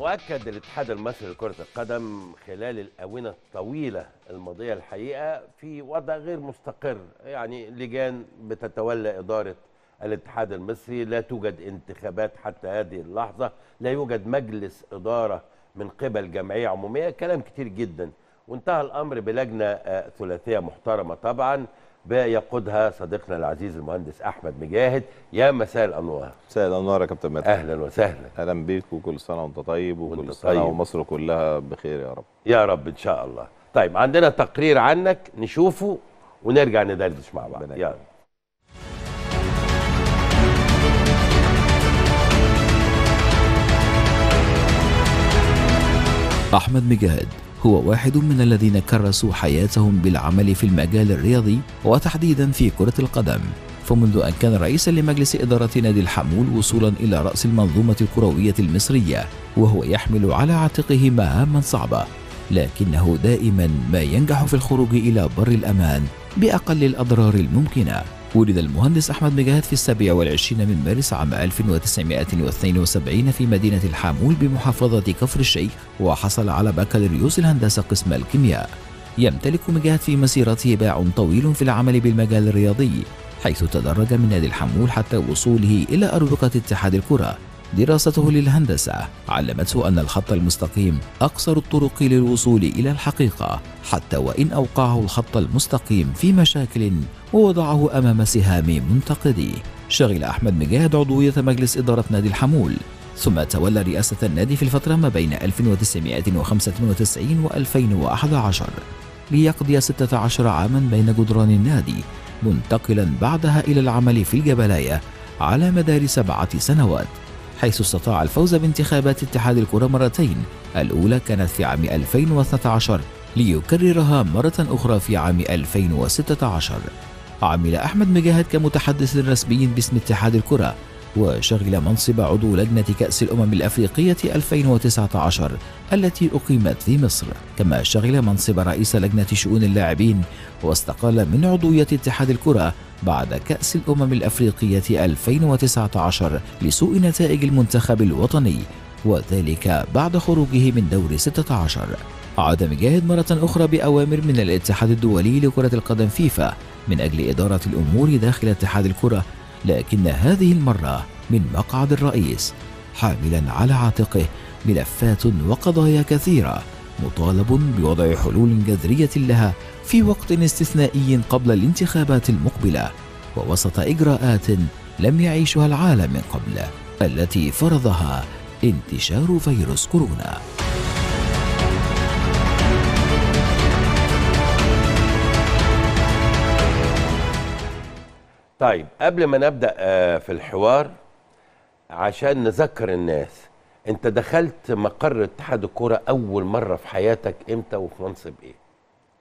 وأكد الاتحاد المصري لكرة القدم خلال الآونة الطويلة الماضية الحقيقة في وضع غير مستقر يعني لجان بتتولى إدارة الاتحاد المصري لا توجد انتخابات حتى هذه اللحظة لا يوجد مجلس إدارة من قبل جمعية عمومية كلام كتير جدا وانتهى الأمر بلجنة آه، ثلاثية محترمة طبعا بيقودها صديقنا العزيز المهندس احمد مجاهد يا مساء الانوار مساء الانوار يا كابتن مات اهلا وسهلا اهلا بيك وكل سنه وانت طيب وكل وانت سنه طيب. ومصر كلها بخير يا رب يا رب ان شاء الله طيب عندنا تقرير عنك نشوفه ونرجع ندردش مع بعض يلا أحمد مجاهد هو واحد من الذين كرسوا حياتهم بالعمل في المجال الرياضي وتحديدا في كرة القدم فمنذ أن كان رئيسا لمجلس إدارة نادي الحمول وصولا إلى رأس المنظومة الكروية المصرية وهو يحمل على عاتقه مهاما صعبة لكنه دائما ما ينجح في الخروج إلى بر الأمان بأقل الأضرار الممكنة ولد المهندس أحمد مجاهد في السابع والعشرين من مارس عام 1972 في مدينة الحامول بمحافظة كفر الشيخ وحصل على بكالوريوس الهندسة قسم الكيمياء يمتلك مجاهد في مسيرته باع طويل في العمل بالمجال الرياضي حيث تدرج من نادي الحمول حتى وصوله إلى أروقة اتحاد الكرة دراسته للهندسة علمته أن الخط المستقيم أقصر الطرق للوصول إلى الحقيقة حتى وإن أوقعه الخط المستقيم في مشاكل ووضعه أمام سهام منتقديه شغل أحمد مجاهد عضوية مجلس إدارة نادي الحمول ثم تولى رئاسة النادي في الفترة ما بين 1995 و 2011 ليقضي 16 عاما بين جدران النادي منتقلا بعدها إلى العمل في الجبلاية على مدار سبعة سنوات حيث استطاع الفوز بانتخابات اتحاد الكرة مرتين الأولى كانت في عام 2012 ليكررها مرة أخرى في عام 2016 عمل أحمد مجاهد كمتحدث رسمي باسم اتحاد الكرة وشغل منصب عضو لجنة كأس الأمم الأفريقية 2019 التي أقيمت في مصر كما شغل منصب رئيس لجنة شؤون اللاعبين واستقال من عضوية اتحاد الكرة بعد كأس الأمم الأفريقية 2019 لسوء نتائج المنتخب الوطني وذلك بعد خروجه من دور 16 عاد مجاهد مرة أخرى بأوامر من الاتحاد الدولي لكرة القدم فيفا من أجل إدارة الأمور داخل اتحاد الكرة لكن هذه المرة من مقعد الرئيس حاملا على عاتقه ملفات وقضايا كثيرة مطالب بوضع حلول جذرية لها في وقت استثنائي قبل الانتخابات المقبلة ووسط إجراءات لم يعيشها العالم من قبل التي فرضها انتشار فيروس كورونا طيب قبل ما نبدا آه، في الحوار عشان نذكر الناس انت دخلت مقر اتحاد الكوره اول مره في حياتك امتى وفي منصب ايه؟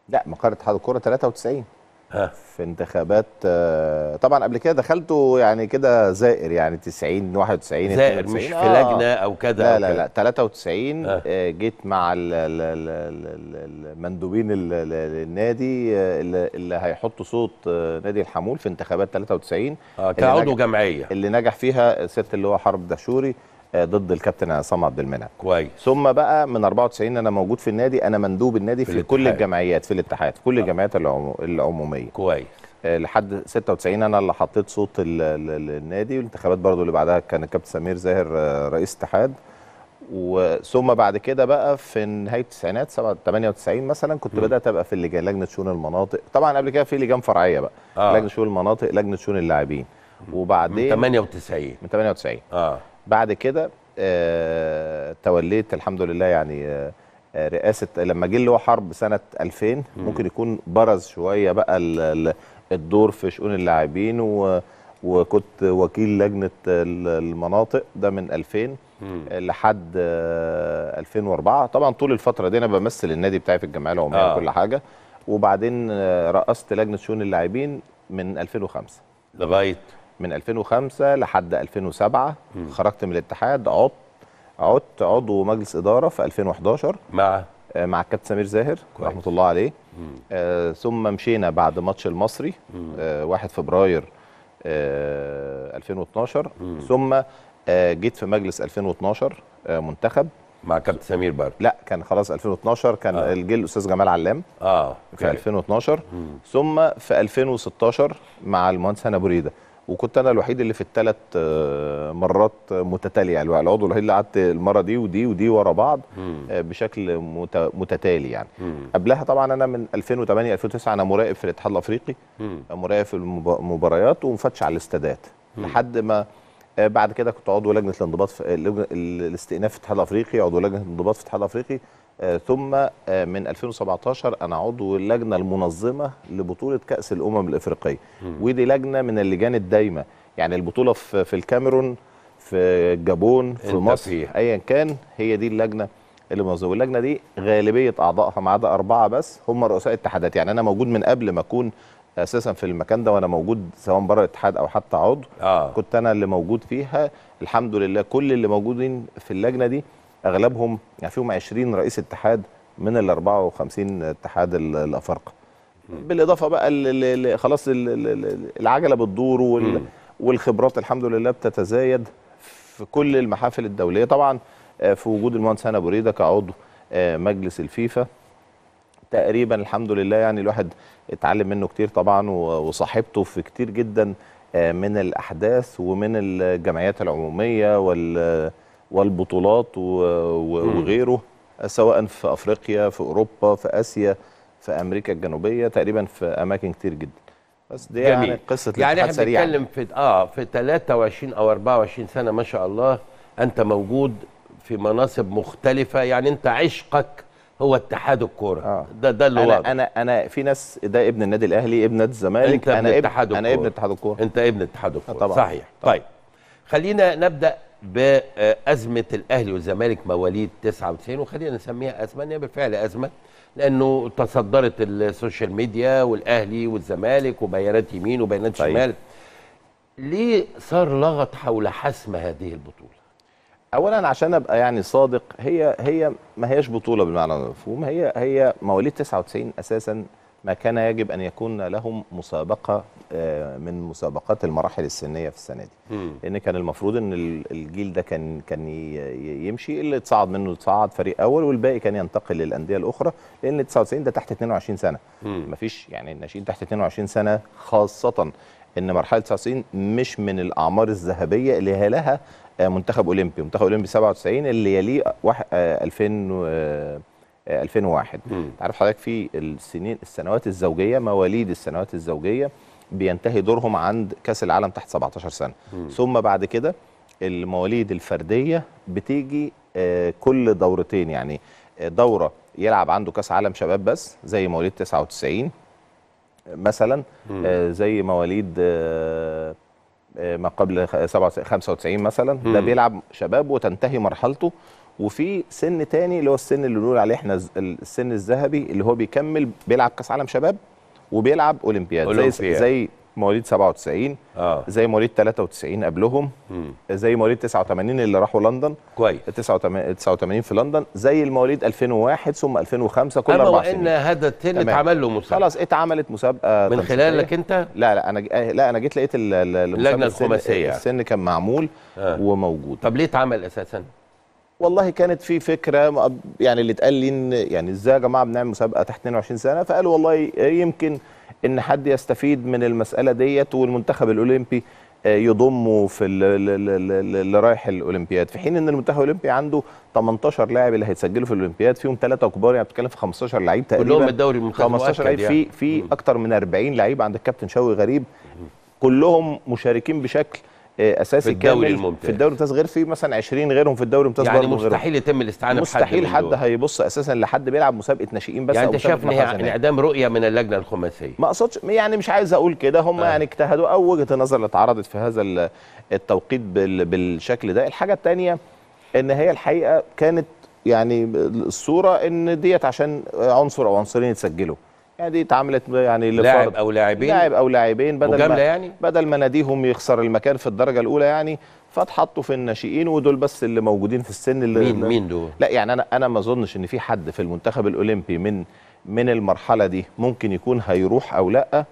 لا مقر اتحاد الكوره 93 في انتخابات آه، طبعا قبل كده دخلته يعني كده زائر يعني 90 91 زائر مش في آه. لجنه او كده لا لا لا 93 آه، جيت مع المندوبين النادي اللي هيحطوا صوت نادي الحمول في انتخابات 93 آه كعضو جمعيه اللي نجح فيها سيره اللي هو حرب دهشوري آه، ضد الكابتن عصام عبد المنعم كويس ثم بقى من 94 انا موجود في النادي انا مندوب النادي في, في كل الجمعيات في الاتحاد في كل آه. الجمعيات العموميه كويس آه، لحد 96 انا اللي حطيت صوت النادي والانتخابات برضو اللي بعدها كان الكابتن سمير زاهر رئيس اتحاد وثم بعد كده بقى في نهايه التسعينات 98 مثلا كنت بدات ابقى في اللجان لجنه شؤون المناطق طبعا قبل كده في لجان فرعيه بقى آه. لجنه شؤون المناطق لجنه شؤون اللاعبين وبعدين من 98 من 98 اه بعد كده آه، توليت الحمد لله يعني آه، آه، رئاسه لما جه اللي هو حرب سنه 2000 ممكن يكون برز شويه بقى الدور في شؤون اللاعبين وكنت وكيل لجنه المناطق ده من 2000 لحد 2004 طبعا طول الفتره دي انا بمثل النادي بتاعي في الجمعيه العموميه آه. وكل حاجه وبعدين رأست لجنه شؤون اللاعبين من 2005 لغايه من 2005 لحد 2007 م. خرجت من الاتحاد عضت عضت عضو مجلس اداره في 2011 مع آه، مع الكابتن سمير زاهر كويس. رحمه الله عليه آه ثم مشينا بعد ماتش المصري 1 آه 1 فبراير آه 2012 مم. ثم آه جيت في مجلس 2012 آه منتخب مع كابتن سمير برضه لا كان خلاص 2012 كان آه. الجيل الاستاذ جمال علام اه في 2012 مم. ثم في 2016 مع المهندس هنا بريده وكنت انا الوحيد اللي في الثلاث آه، مرات متتاليه يعني العضو الوحيد اللي قعدت المره دي ودي ودي ورا بعض آه، بشكل متتالي يعني قبلها طبعا انا من 2008 2009 انا مراقب في الاتحاد الافريقي مراقب في المباريات ومفتش على الاستادات لحد ما آه، بعد كده كنت عضو لجنه الانضباط في الاستئناف في الاتحاد الافريقي عضو لجنه الانضباط في الاتحاد الافريقي آه، ثم آه، من 2017 انا عضو اللجنه المنظمه لبطوله كاس الامم الافريقيه ودي لجنه من اللجان الدايمه يعني البطوله في الكاميرون في الجابون في مصر ايا كان هي دي اللجنه اللي منظمه اللجنه دي غالبيه اعضائها ما عدا اربعه بس هم رؤساء اتحادات يعني انا موجود من قبل ما اكون اساسا في المكان ده وانا موجود سواء بره الاتحاد او حتى عضو آه. كنت انا اللي موجود فيها الحمد لله كل اللي موجودين في اللجنه دي اغلبهم يعني فيهم 20 رئيس اتحاد من ال 54 اتحاد الافارقه بالاضافه بقى خلاص العجله بتدور والخبرات الحمد لله بتتزايد في كل المحافل الدوليه طبعا آه، في وجود المهندس هاني ابو ريده كعضو آه، مجلس الفيفا تقريبا الحمد لله يعني الواحد اتعلم منه كتير طبعا وصاحبته في كتير جدا آه، من الاحداث ومن الجمعيات العموميه وال والبطولات وغيره سواء في افريقيا في اوروبا في اسيا في امريكا الجنوبيه تقريبا في اماكن كتير جدا بس دي يعني جميل. يعني قصه يعني احنا بنتكلم في اه في 23 او 24 سنه ما شاء الله انت موجود في مناصب مختلفه يعني انت عشقك هو اتحاد الكوره آه. ده ده اللي انا انا انا في ناس ده ابن النادي الاهلي ابن نادي الزمالك انا ابن اتحاد الكوره انا ابن اتحاد الكوره انت ابن اتحاد الكوره آه، صحيح طبعا. طيب خلينا نبدا بازمه الاهلي والزمالك مواليد 99 وخلينا نسميها ازمه هي بالفعل ازمه لانه تصدرت السوشيال ميديا والاهلي والزمالك وبيانات يمين وبيانات طيب. شمال ليه صار لغط حول حسم هذه البطوله اولا عشان ابقى يعني صادق هي هي ما هياش بطوله بالمعنى المفهوم هي هي مواليد 99 اساسا ما كان يجب أن يكون لهم مسابقة آه، من مسابقات المراحل السنية في السنة دي م. لأن كان المفروض أن الجيل ده كان كان يمشي اللي اتصعد منه اتصعد فريق أول والباقي كان ينتقل للأندية الأخرى لأن 99 ده تحت 22 سنة ما فيش يعني الناشئين تحت 22 سنة خاصة ان مرحله 99 مش من الاعمار الذهبيه اللي هي لها آه، منتخب اولمبي منتخب اولمبي 97 اللي يليه 2000 2001 آه، عارف حضرتك في السنين السنوات الزوجيه مواليد السنوات الزوجيه بينتهي دورهم عند كاس العالم تحت 17 سنه مم. ثم بعد كده المواليد الفرديه بتيجي آه، كل دورتين يعني آه، دوره يلعب عنده كاس عالم شباب بس زي مواليد 99 مثلا زي مواليد ما قبل 95 مثلا ده بيلعب شباب وتنتهي مرحلته وفي سن تاني اللي هو السن اللي بنقول عليه احنا السن الذهبي اللي هو بيكمل بيلعب كاس عالم شباب وبيلعب اولمبياد زي زي مواليد 97 آه. زي مواليد 93 قبلهم م. زي مواليد 89 اللي راحوا لندن كويس 89 في لندن زي المواليد 2001 ثم 2005 كل اربع سنين اما ان هذا التن اتعمل له مسابقه خلاص اتعملت مسابقه من خلالك انت؟ لا لا انا آه، لا انا جيت لقيت اللجنه الخماسيه السن كان معمول آه. وموجود طب ليه اتعمل اساسا؟ والله كانت في فكره يعني اللي اتقال لي ان يعني ازاي يا جماعه بنعمل مسابقه تحت 22 سنه فقالوا والله آه، يمكن ان حد يستفيد من المساله ديت والمنتخب الاولمبي آه، يضمه في اللي رايح الاولمبياد في حين ان المنتخب الاولمبي عنده 18 لاعب اللي هيتسجلوا في الاولمبياد فيهم ثلاثه كبار يعني بتتكلم في 15 لعيب تقريبا كلهم الدوري المنتخب 15 لعيب في يعني. في اكثر من 40 لعيب عند الكابتن شوقي غريب كلهم مشاركين بشكل آه، اساسي كامل الممتاز. في الدوري الممتاز غير في مثلا 20 غيرهم في الدوري الممتاز يعني مستحيل يتم الاستعانه بحد مستحيل حد هيبص اساسا لحد بيلعب مسابقه ناشئين بس يعني انت شايف ان يعني انعدام رؤيه من اللجنه الخماسيه ما اقصدش يعني مش عايز اقول كده هم آه. يعني اجتهدوا او وجهه النظر اللي اتعرضت في هذا التوقيت بالشكل ده الحاجه الثانيه ان هي الحقيقه كانت يعني الصوره ان ديت عشان عنصر او عنصرين يتسجلوا يعني دي اتعملت يعني لاعب او لاعبين لاعب او لاعبين بدل ما يعني؟ بدل ما ناديهم يخسر المكان في الدرجه الاولى يعني فاتحطوا في الناشئين ودول بس اللي موجودين في السن اللي مين مين دول؟ لا يعني انا انا ما اظنش ان في حد في المنتخب الاولمبي من من المرحله دي ممكن يكون هيروح او لا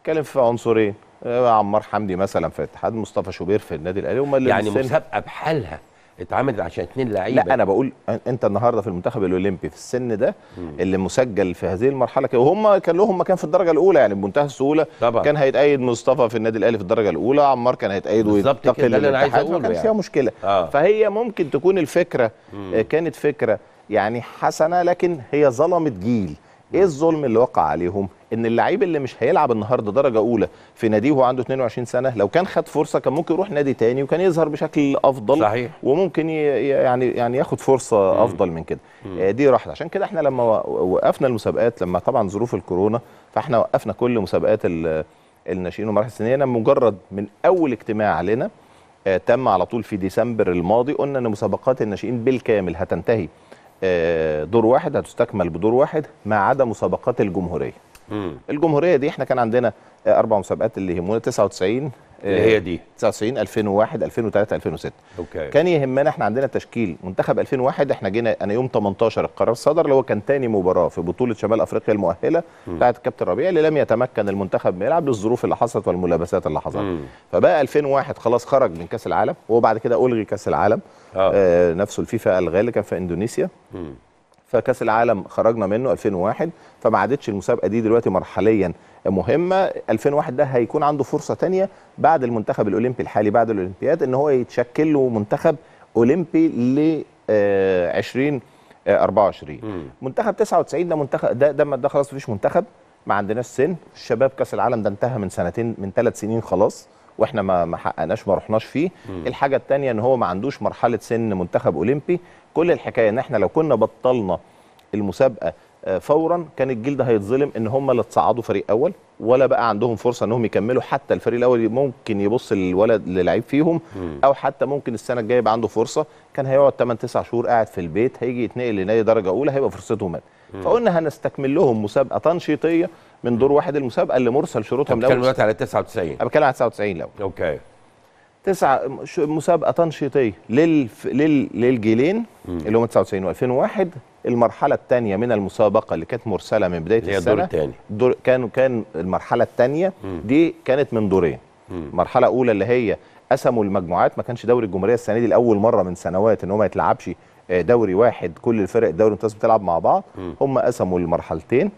بتكلم في عنصرين آه، عمار حمدي مثلا في اتحاد مصطفى شوبير في النادي الاهلي هم اللي يعني مسابقه بحالها اتعملت عشان اتنين لعيبه لا انا بقول انت النهارده في المنتخب الاولمبي في السن ده مم. اللي مسجل في هذه المرحله كده وهم كان لهم مكان في الدرجه الاولى يعني بمنتهى السهوله طبعا. كان هيتأيد مصطفى في النادي الاهلي في الدرجه الاولى عمار كان هيتأيد بالظبط كده اللي انا عايز اقوله يعني. فيها مشكله آه. فهي ممكن تكون الفكره مم. كانت فكره يعني حسنه لكن هي ظلمت جيل ايه الظلم اللي وقع عليهم ان اللعيب اللي مش هيلعب النهارده درجه اولى في ناديه وهو عنده 22 سنه لو كان خد فرصه كان ممكن يروح نادي تاني وكان يظهر بشكل افضل صحيح. وممكن يعني يعني ياخد فرصه مم. افضل من كده مم. آه، دي راحت عشان كده احنا لما وقفنا المسابقات لما طبعا ظروف الكورونا فاحنا وقفنا كل مسابقات الناشئين والمراحل السنيه مجرد من اول اجتماع لنا آه، تم على طول في ديسمبر الماضي قلنا ان مسابقات الناشئين بالكامل هتنتهي آه، دور واحد هتستكمل بدور واحد ما عدا مسابقات الجمهوريه مم. الجمهوريه دي احنا كان عندنا آه، اربع مسابقات اللي يهمونا 99 اللي هي دي 99 2001 2003 2006 اوكي كان يهمنا احنا عندنا تشكيل منتخب 2001 احنا جينا انا يوم 18 القرار صدر اللي هو كان ثاني مباراه في بطوله شمال افريقيا المؤهله بتاعت الكابتن ربيع اللي لم يتمكن المنتخب من يلعب للظروف اللي حصلت والملابسات اللي حصلت فبقى 2001 خلاص خرج من كاس العالم وبعد كده الغي كاس العالم آه. آه. نفسه الفيفا الغالي كان في اندونيسيا مم. فكاس العالم خرجنا منه 2001 فما عادتش المسابقه دي دلوقتي مرحليا مهمه 2001 ده هيكون عنده فرصه تانية بعد المنتخب الاولمبي الحالي بعد الاولمبياد ان هو يتشكل له منتخب اولمبي ل 20 آه، 24 آه، مم. منتخب 99 ده منتخب ده ده ده خلاص مفيش منتخب ما عندناش سن الشباب كاس العالم ده انتهى من سنتين من ثلاث سنين خلاص واحنا ما ما حققناش ما رحناش فيه مم. الحاجه الثانيه ان هو ما عندوش مرحله سن منتخب اولمبي كل الحكايه ان احنا لو كنا بطلنا المسابقه آه، فورا كان الجيل ده هيتظلم ان هم لا تصعدوا فريق اول ولا بقى عندهم فرصه انهم يكملوا حتى الفريق الاول ممكن يبص للولد للعيب فيهم او حتى ممكن السنه الجايه يبقى عنده فرصه كان هيقعد 8 9 شهور قاعد في البيت هيجي يتنقل لنادي درجه اولى هيبقى فرصته مات فقلنا هنستكمل لهم مسابقه تنشيطيه من دور واحد المسابقه اللي مرسل شروطهم لو بتكلم دلوقتي على 99 انا بتكلم على 99 لو اوكي تسعة مسابقه تنشيطيه للف... لل... للجيلين مم. اللي هم 99 و2001 المرحله الثانيه من المسابقه اللي كانت مرسله من بدايه هي السنه الدور الثاني دور... كان كان المرحله الثانيه دي كانت من دورين مم. مرحله اولى اللي هي قسموا المجموعات ما كانش دوري الجمهوريه السنه دي لاول مره من سنوات ان هو ما يتلعبش آه، دوري واحد كل الفرق الدوري الممتاز بتلعب مع بعض هم قسموا المرحلتين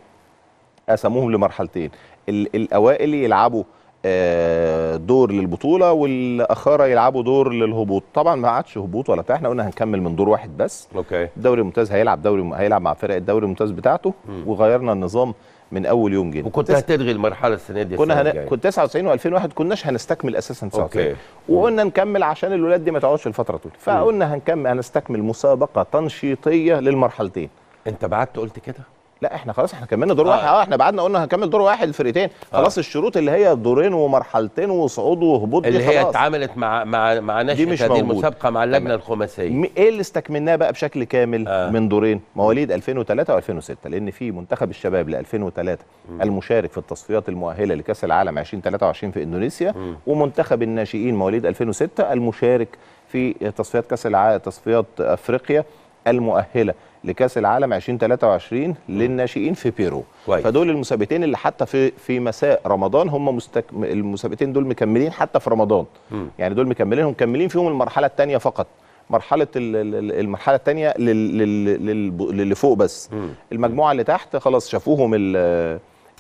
قسموهم لمرحلتين الاوائل يلعبوا آه، دور للبطوله والاخاره يلعبوا دور للهبوط طبعا ما عادش هبوط ولا بتاع احنا قلنا هنكمل من دور واحد بس اوكي الدوري الممتاز هيلعب دوري هيلعب مع فرق الدوري الممتاز بتاعته م. وغيرنا النظام من اول يوم جه وكنت هتلغي المرحله السنه دي كنا هن... كنت 99 و2001 كناش هنستكمل اساسا 99 وقلنا نكمل عشان الاولاد دي ما تقعدش الفتره طول فقلنا هنكمل هنستكمل مسابقه تنشيطيه للمرحلتين انت بعت قلت كده لا احنا خلاص احنا كملنا دور واحد اه, آه، احنا بعدنا قلنا هنكمل دور واحد الفرقتين آه. خلاص آه. الشروط اللي هي دورين ومرحلتين وصعود وهبوط اللي هي اتعاملت مع مع مع نشأة هذه المسابقه مع اللجنه الخماسيه ايه اللي استكملناه بقى بشكل كامل آه. من دورين مواليد 2003 و2006 لان في منتخب الشباب ل 2003 م. المشارك في التصفيات المؤهله لكاس العالم 2023 في اندونيسيا م. ومنتخب الناشئين مواليد 2006 المشارك في تصفيات كاس العالم تصفيات افريقيا المؤهله لكاس العالم 2023 للناشئين في بيرو كويس. فدول المسابقتين اللي حتى في في مساء رمضان هم مستك... المسابقتين دول مكملين حتى في رمضان م. يعني دول مكملين هم مكملين فيهم المرحله الثانيه فقط مرحله المرحله الثانيه للي فوق بس م. المجموعه اللي تحت خلاص شافوهم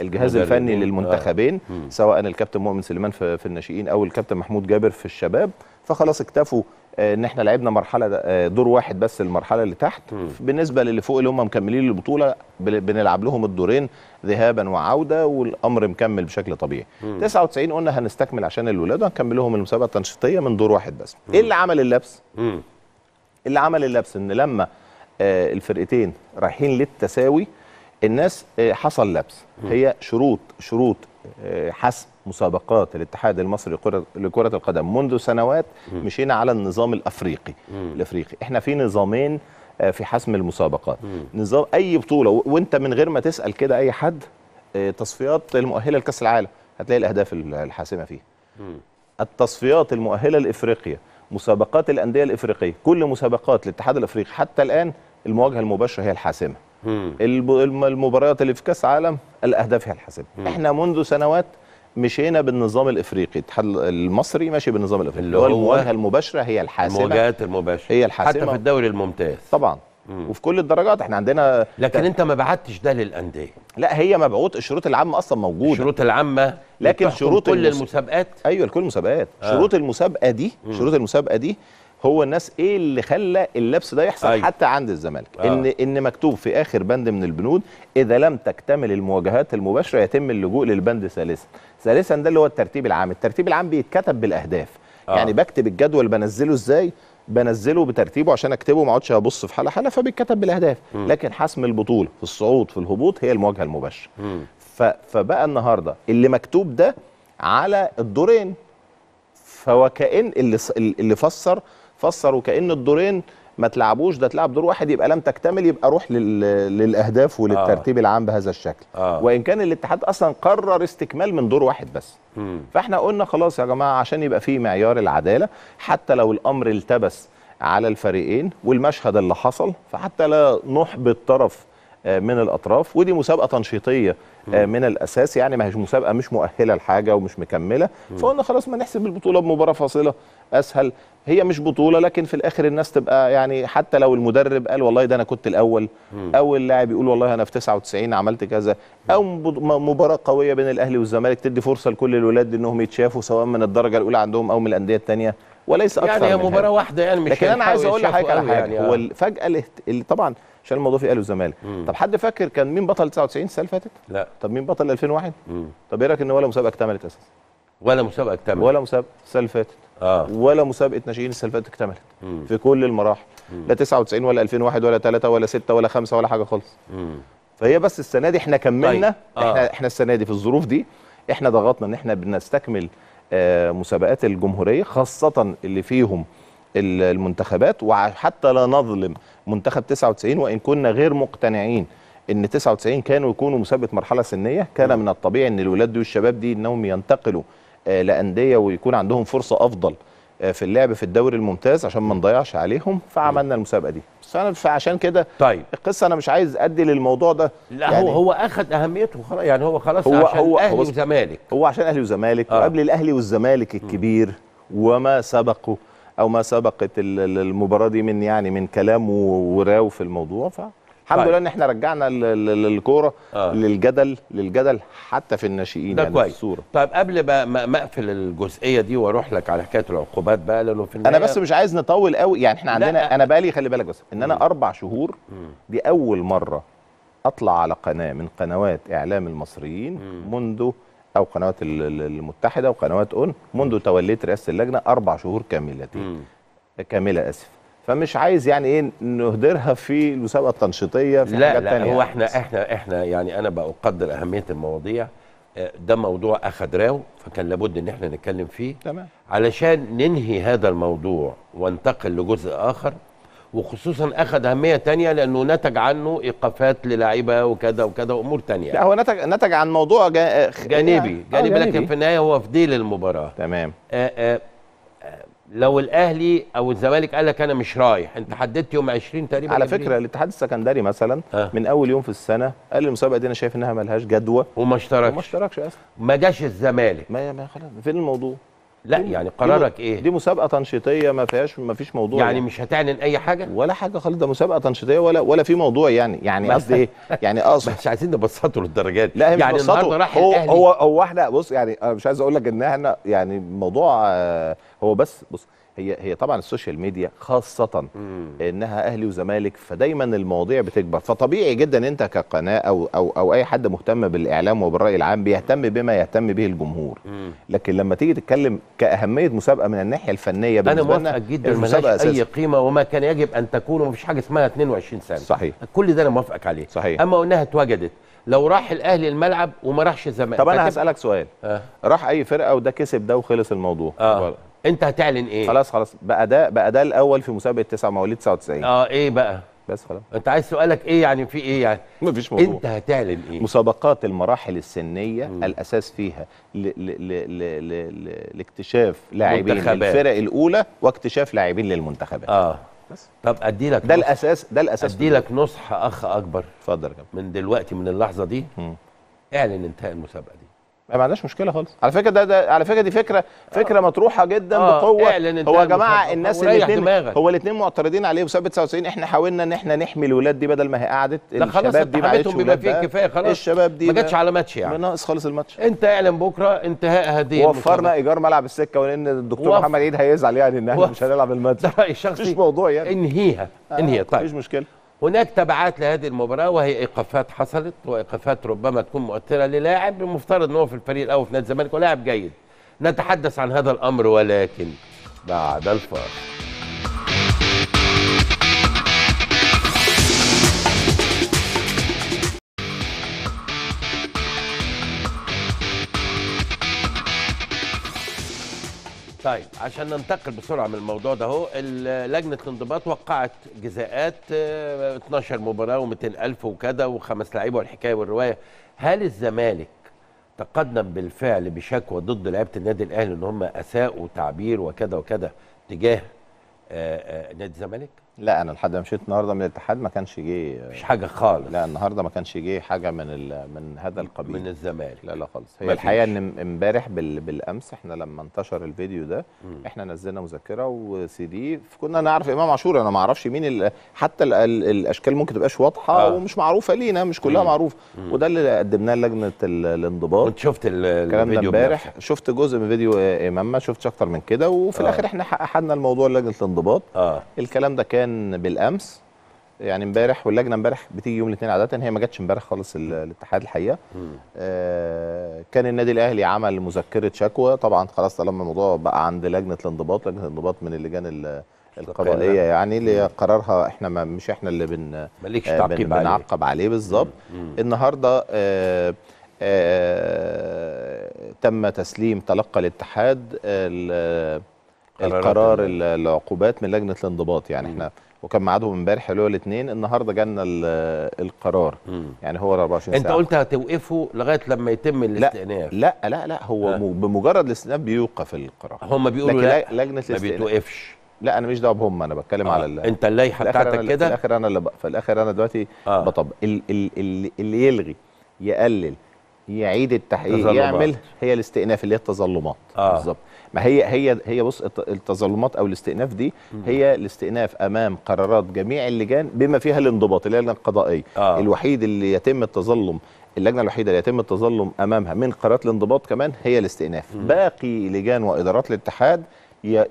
الجهاز الفني للمنتخبين آه. سواء الكابتن مؤمن سليمان في الناشئين او الكابتن محمود جابر في الشباب فخلاص اكتفوا آه، ان احنا لعبنا مرحله آه، دور واحد بس المرحله اللي تحت بالنسبه للي فوق اللي هم مكملين البطوله بنلعب لهم الدورين ذهابا وعوده والامر مكمل بشكل طبيعي 99 قلنا هنستكمل عشان الولاد وهنكمل لهم المسابقه التنشيطيه من دور واحد بس ايه اللي عمل اللبس اللي عمل اللبس ان لما آه، الفرقتين رايحين للتساوي الناس حصل لبس هي شروط شروط حسم مسابقات الاتحاد المصري لكرة القدم منذ سنوات مشينا على النظام الأفريقي الأفريقي احنا في نظامين آه، في حسم المسابقات نظام أي بطولة وانت من غير ما تسأل كده أي حد آه، تصفيات المؤهلة لكأس العالم هتلاقي الأهداف الحاسمة فيه التصفيات المؤهلة لإفريقيا مسابقات الأندية الإفريقية كل مسابقات الاتحاد الأفريقي حتى الآن المواجهة المباشرة هي الحاسمة المباريات اللي في كاس عالم الاهداف هي الحاسمه احنا منذ سنوات مشينا بالنظام الافريقي المصري ماشي بالنظام الافريقي اللي هو المواجهه المباشره هي الحاسمه المواجهات المباشره هي الحاسمه حتى في الدوري الممتاز طبعا مم. وفي كل الدرجات احنا عندنا لكن ت... انت ما بعتش ده للانديه لا هي مبعوث الشروط العامه اصلا موجوده الشروط العامه لكن شروط كل المس... المسابقات ايوه لكل المسابقات آه. شروط المسابقه دي مم. شروط المسابقه دي هو الناس ايه اللي خلى اللبس ده يحصل أيوة. حتى عند الزمالك آه. ان ان مكتوب في اخر بند من البنود اذا لم تكتمل المواجهات المباشره يتم اللجوء للبند ثالثا ثالثا ده اللي هو الترتيب العام الترتيب العام بيتكتب بالاهداف آه. يعني بكتب الجدول بنزله ازاي بنزله بترتيبه عشان اكتبه ما اقعدش ابص في حاله حاله فبيتكتب بالاهداف م. لكن حسم البطوله في الصعود في الهبوط هي المواجهه المباشره فبقى النهارده اللي مكتوب ده على الدورين فوكأن اللي اللي فسر فسروا كان الدورين ما تلعبوش ده تلعب دور واحد يبقى لم تكتمل يبقى روح للاهداف وللترتيب آه. العام بهذا الشكل آه. وان كان الاتحاد اصلا قرر استكمال من دور واحد بس مم. فاحنا قلنا خلاص يا جماعه عشان يبقى في معيار العداله حتى لو الامر التبس على الفريقين والمشهد اللي حصل فحتى لا نحبط طرف آه، من الاطراف ودي مسابقه تنشيطيه آه، من الاساس يعني ما هيش مسابقه مش مؤهله لحاجه ومش مكمله فقلنا خلاص ما نحسب البطوله بمباراه فاصله اسهل هي مش بطوله لكن في الاخر الناس تبقى يعني حتى لو المدرب قال والله ده انا كنت الاول او اللاعب يقول والله انا في 99 عملت كذا او مباراه قويه بين الاهلي والزمالك تدي فرصه لكل الولاد انهم يتشافوا سواء من الدرجه الاولى عندهم او من الانديه الثانيه وليس يعني اكثر يعني هي مباراه واحده يعني مش لكن انا عايز اقول لحضرتك على حاجه يعني هو آه. فجاه طبعا عشان الموضوع فيه اهلي والزمالك طب حد فاكر كان مين بطل 99 السنه اللي فاتت لا طب مين بطل 2001 مم. طب ايه رايك ان ولا مسابقه اكتملت اساسا ولا مسابقه اكتملت ولا مسابقه السنه اللي فاتت آه. ولا مسابقه ناشئين السنه اللي فاتت اكتملت مم. في كل المراحل مم. لا 99 ولا 2001 ولا 3 ولا 6 ولا 5 ولا حاجه خالص فهي بس السنه دي احنا كملنا طيب. آه. احنا احنا السنه دي في الظروف دي احنا ضغطنا ان احنا بنستكمل آه مسابقات الجمهوريه خاصه اللي فيهم المنتخبات وحتى لا نظلم منتخب 99 وان كنا غير مقتنعين ان 99 كانوا يكونوا مسابقه مرحله سنيه كان من الطبيعي ان الولاد دي والشباب دي انهم ينتقلوا آه، لانديه ويكون عندهم فرصه افضل آه، في اللعب في الدوري الممتاز عشان ما نضيعش عليهم فعملنا المسابقه دي بس انا فعشان كده طيب القصه انا مش عايز ادي للموضوع ده لا يعني هو هو اخذ اهميته يعني هو خلاص هو عشان هو اهلي وزمالك هو عشان اهلي وزمالك آه. وقبل الاهلي والزمالك الكبير وما سبقه او ما سبقت المباراه دي من يعني من كلام وراو في الموضوع ف الحمد طيب. لله ان احنا رجعنا الكوره آه. للجدل للجدل حتى في الناشئين ده يعني كويس. في الصوره طيب قبل ما اقفل الجزئيه دي واروح لك على حكايه العقوبات بقى لانه في النهاية انا بس مش عايز نطول قوي يعني احنا عندنا لا. آه. انا بالي خلي بالك بس ان انا اربع شهور دي اول مره اطلع على قناه من قنوات اعلام المصريين منذ او قنوات المتحده وقنوات اون منذ توليت رئاسه اللجنه اربع شهور كاملتين كامله اسف فمش عايز يعني ايه نهدرها في المسابقه التنشيطيه في لا حاجات لا تانية هو يعني. احنا احنا احنا يعني انا بقدر اهميه المواضيع آه، ده موضوع اخد راو فكان لابد ان احنا نتكلم فيه تمام علشان ننهي هذا الموضوع وانتقل لجزء اخر وخصوصا اخذ اهميه تانية لانه نتج عنه ايقافات للاعيبه وكذا وكذا وامور تانية لا هو نتج نتج عن موضوع جا... آه، جانبي يعني، آه، جانبي لكن في النهايه هو في المباراه تمام آآ آه، آآ لو الاهلي او الزمالك قال لك انا مش رايح انت حددت يوم 20 تقريبا على فكره الاتحاد السكندري مثلا أه. من اول يوم في السنه قال المسابقه دي انا شايف انها مالهاش جدوى وما اشتركش وما اشتركش اصلا ما جاش الزمالك ما ما خلاص فين الموضوع لا يعني قرارك دي ايه؟ دي مسابقه تنشيطيه ما فيهاش ما فيش موضوع يعني, يعني مش هتعلن اي حاجه؟ ولا حاجه خالص ده مسابقه تنشيطيه ولا ولا في موضوع يعني يعني قصدي ايه؟ يعني قصدي مش عايزين نبسطه للدرجه دي لا يعني النهارده راح هو الاهلي هو هو احنا بص يعني انا مش عايز اقول لك ان احنا يعني الموضوع آه، هو بس بص هي هي طبعا السوشيال ميديا خاصه مم. انها اهلي وزمالك فدايما المواضيع بتكبر فطبيعي جدا انت كقناه او او او اي حد مهتم بالاعلام وبالراي العام بيهتم بما يهتم به الجمهور مم. لكن لما تيجي تتكلم كاهميه مسابقه من الناحيه الفنيه بالنسبه انا موافقك جدا ملهاش اي قيمه وما كان يجب ان تكون ومفيش حاجه اسمها 22 سنه صحيح كل ده انا موافقك عليه صحيح اما انها اتوجدت لو راح الاهلي الملعب وما راحش الزمالك طب انا هسالك سؤال آه. راح اي فرقه وده كسب ده وخلص الموضوع آه. انت هتعلن ايه خلاص خلاص بقى ده بقى ده الاول في مسابقه 9 مواليد 99 اه ايه بقى بس خلاص انت عايز سؤالك ايه يعني في ايه يعني مفيش موضوع انت هتعلن ايه مسابقات المراحل السنيه مم. الاساس فيها لاكتشاف لاعبين للفرق الاولى واكتشاف لاعبين للمنتخبات اه بس طب ادي لك ده الاساس ده الاساس ادي لك نصح اخ اكبر اتفضل يا من دلوقتي من اللحظه دي مم. اعلن انتهاء المسابقه ما عندناش مشكله خالص على فكره ده, ده على فكره دي فكره فكره آه. مطروحه جدا آه. بقوه هو يا جماعه الناس الاثنين هو الاثنين معترضين عليه بسبب 99 احنا حاولنا ان احنا نحمي الولاد دي بدل ما هي قعدت الشباب دي معلش بيبقى فيه كفايه خلاص الشباب دي ما جاتش على ماتش يعني ناقص خالص الماتش انت اعلن بكره انتهاء هذه وفرنا ايجار ملعب السكه ولان الدكتور وف... محمد عيد هيزعل يعني ان احنا مش هنلعب الماتش ده رايي الشخصي مش موضوع يعني انهيها انهيها آه، طيب مفيش مشكله هناك تبعات لهذه المباراه وهي ايقافات حصلت وايقافات ربما تكون مؤثره للاعب المفترض ان هو في الفريق الاول في نادي الزمالك ولاعب جيد نتحدث عن هذا الامر ولكن بعد الفاصل طيب عشان ننتقل بسرعه من الموضوع ده اهو لجنه الانضباط وقعت جزاءات 12 آه، مباراه و200000 وكذا وخمس لعيبه والحكايه والروايه هل الزمالك تقدم بالفعل بشكوى ضد لعيبه النادي الاهلي ان هم اساءوا تعبير وكذا وكذا تجاه آه، آه، نادي الزمالك؟ لا انا لحد ما مشيت النهارده من الاتحاد ما كانش جه مش حاجه خالص لا النهارده ما كانش جه حاجه من من هذا القبيل من الزمالك لا لا خالص هي الحقيقه ان امبارح بالامس احنا لما انتشر الفيديو ده م. احنا نزلنا مذكره وسي دي كنا نعرف امام عاشور انا ما اعرفش مين ال حتى ال ال الاشكال ممكن تبقاش واضحه آه. ومش معروفه لينا مش كلها معروفه وده اللي قدمناه لجنه الانضباط كنت شفت الكلام ده امبارح شفت جزء من فيديو امام ما شفتش اكتر من كده وفي آه. الاخر احنا حققنا الموضوع لجنه الانضباط آه. الكلام ده كان كان بالامس يعني امبارح واللجنه امبارح بتيجي يوم الاثنين عاده هي ما جاتش امبارح خالص الاتحاد الحقيقه آه، كان النادي الاهلي عمل مذكره شكوى طبعا خلاص طالما الموضوع بقى عند لجنه الانضباط لجنه الانضباط من اللجان القضائيه يعني. يعني اللي قرارها احنا ما مش احنا اللي بن آه، تعقيب بنعقب عليه, عليه بالظبط النهارده آه، تم تسليم تلقى الاتحاد القرار العقوبات من لجنه الانضباط يعني مم. احنا وكان ميعادهم امبارح اللي هو الاثنين النهارده جالنا القرار مم. يعني هو 24 ساعه انت قلت هتوقفه لغايه لما يتم الاستئناف لا لا لا, لا هو أه. بمجرد الاستئناف بيوقف القرار هم بيقولوا لا لجنه ما بيتوقفش لا انا مش دعوه بهم انا بتكلم آه. على اللي. انت اللائحه بتاعتك كده في الاخر انا اللي في الاخر انا دلوقتي آه. بطبق اللي, اللي يلغي يقلل يعيد التحقيق يعمل هي الاستئناف اللي هي التظلمات آه. بالظبط ما هي هي هي بص التظلمات او الاستئناف دي هي الاستئناف امام قرارات جميع اللجان بما فيها الانضباط اللجنه القضائيه آه. الوحيد اللي يتم التظلم اللجنه الوحيده اللي يتم التظلم امامها من قرارات الانضباط كمان هي الاستئناف مم. باقي لجان وادارات الاتحاد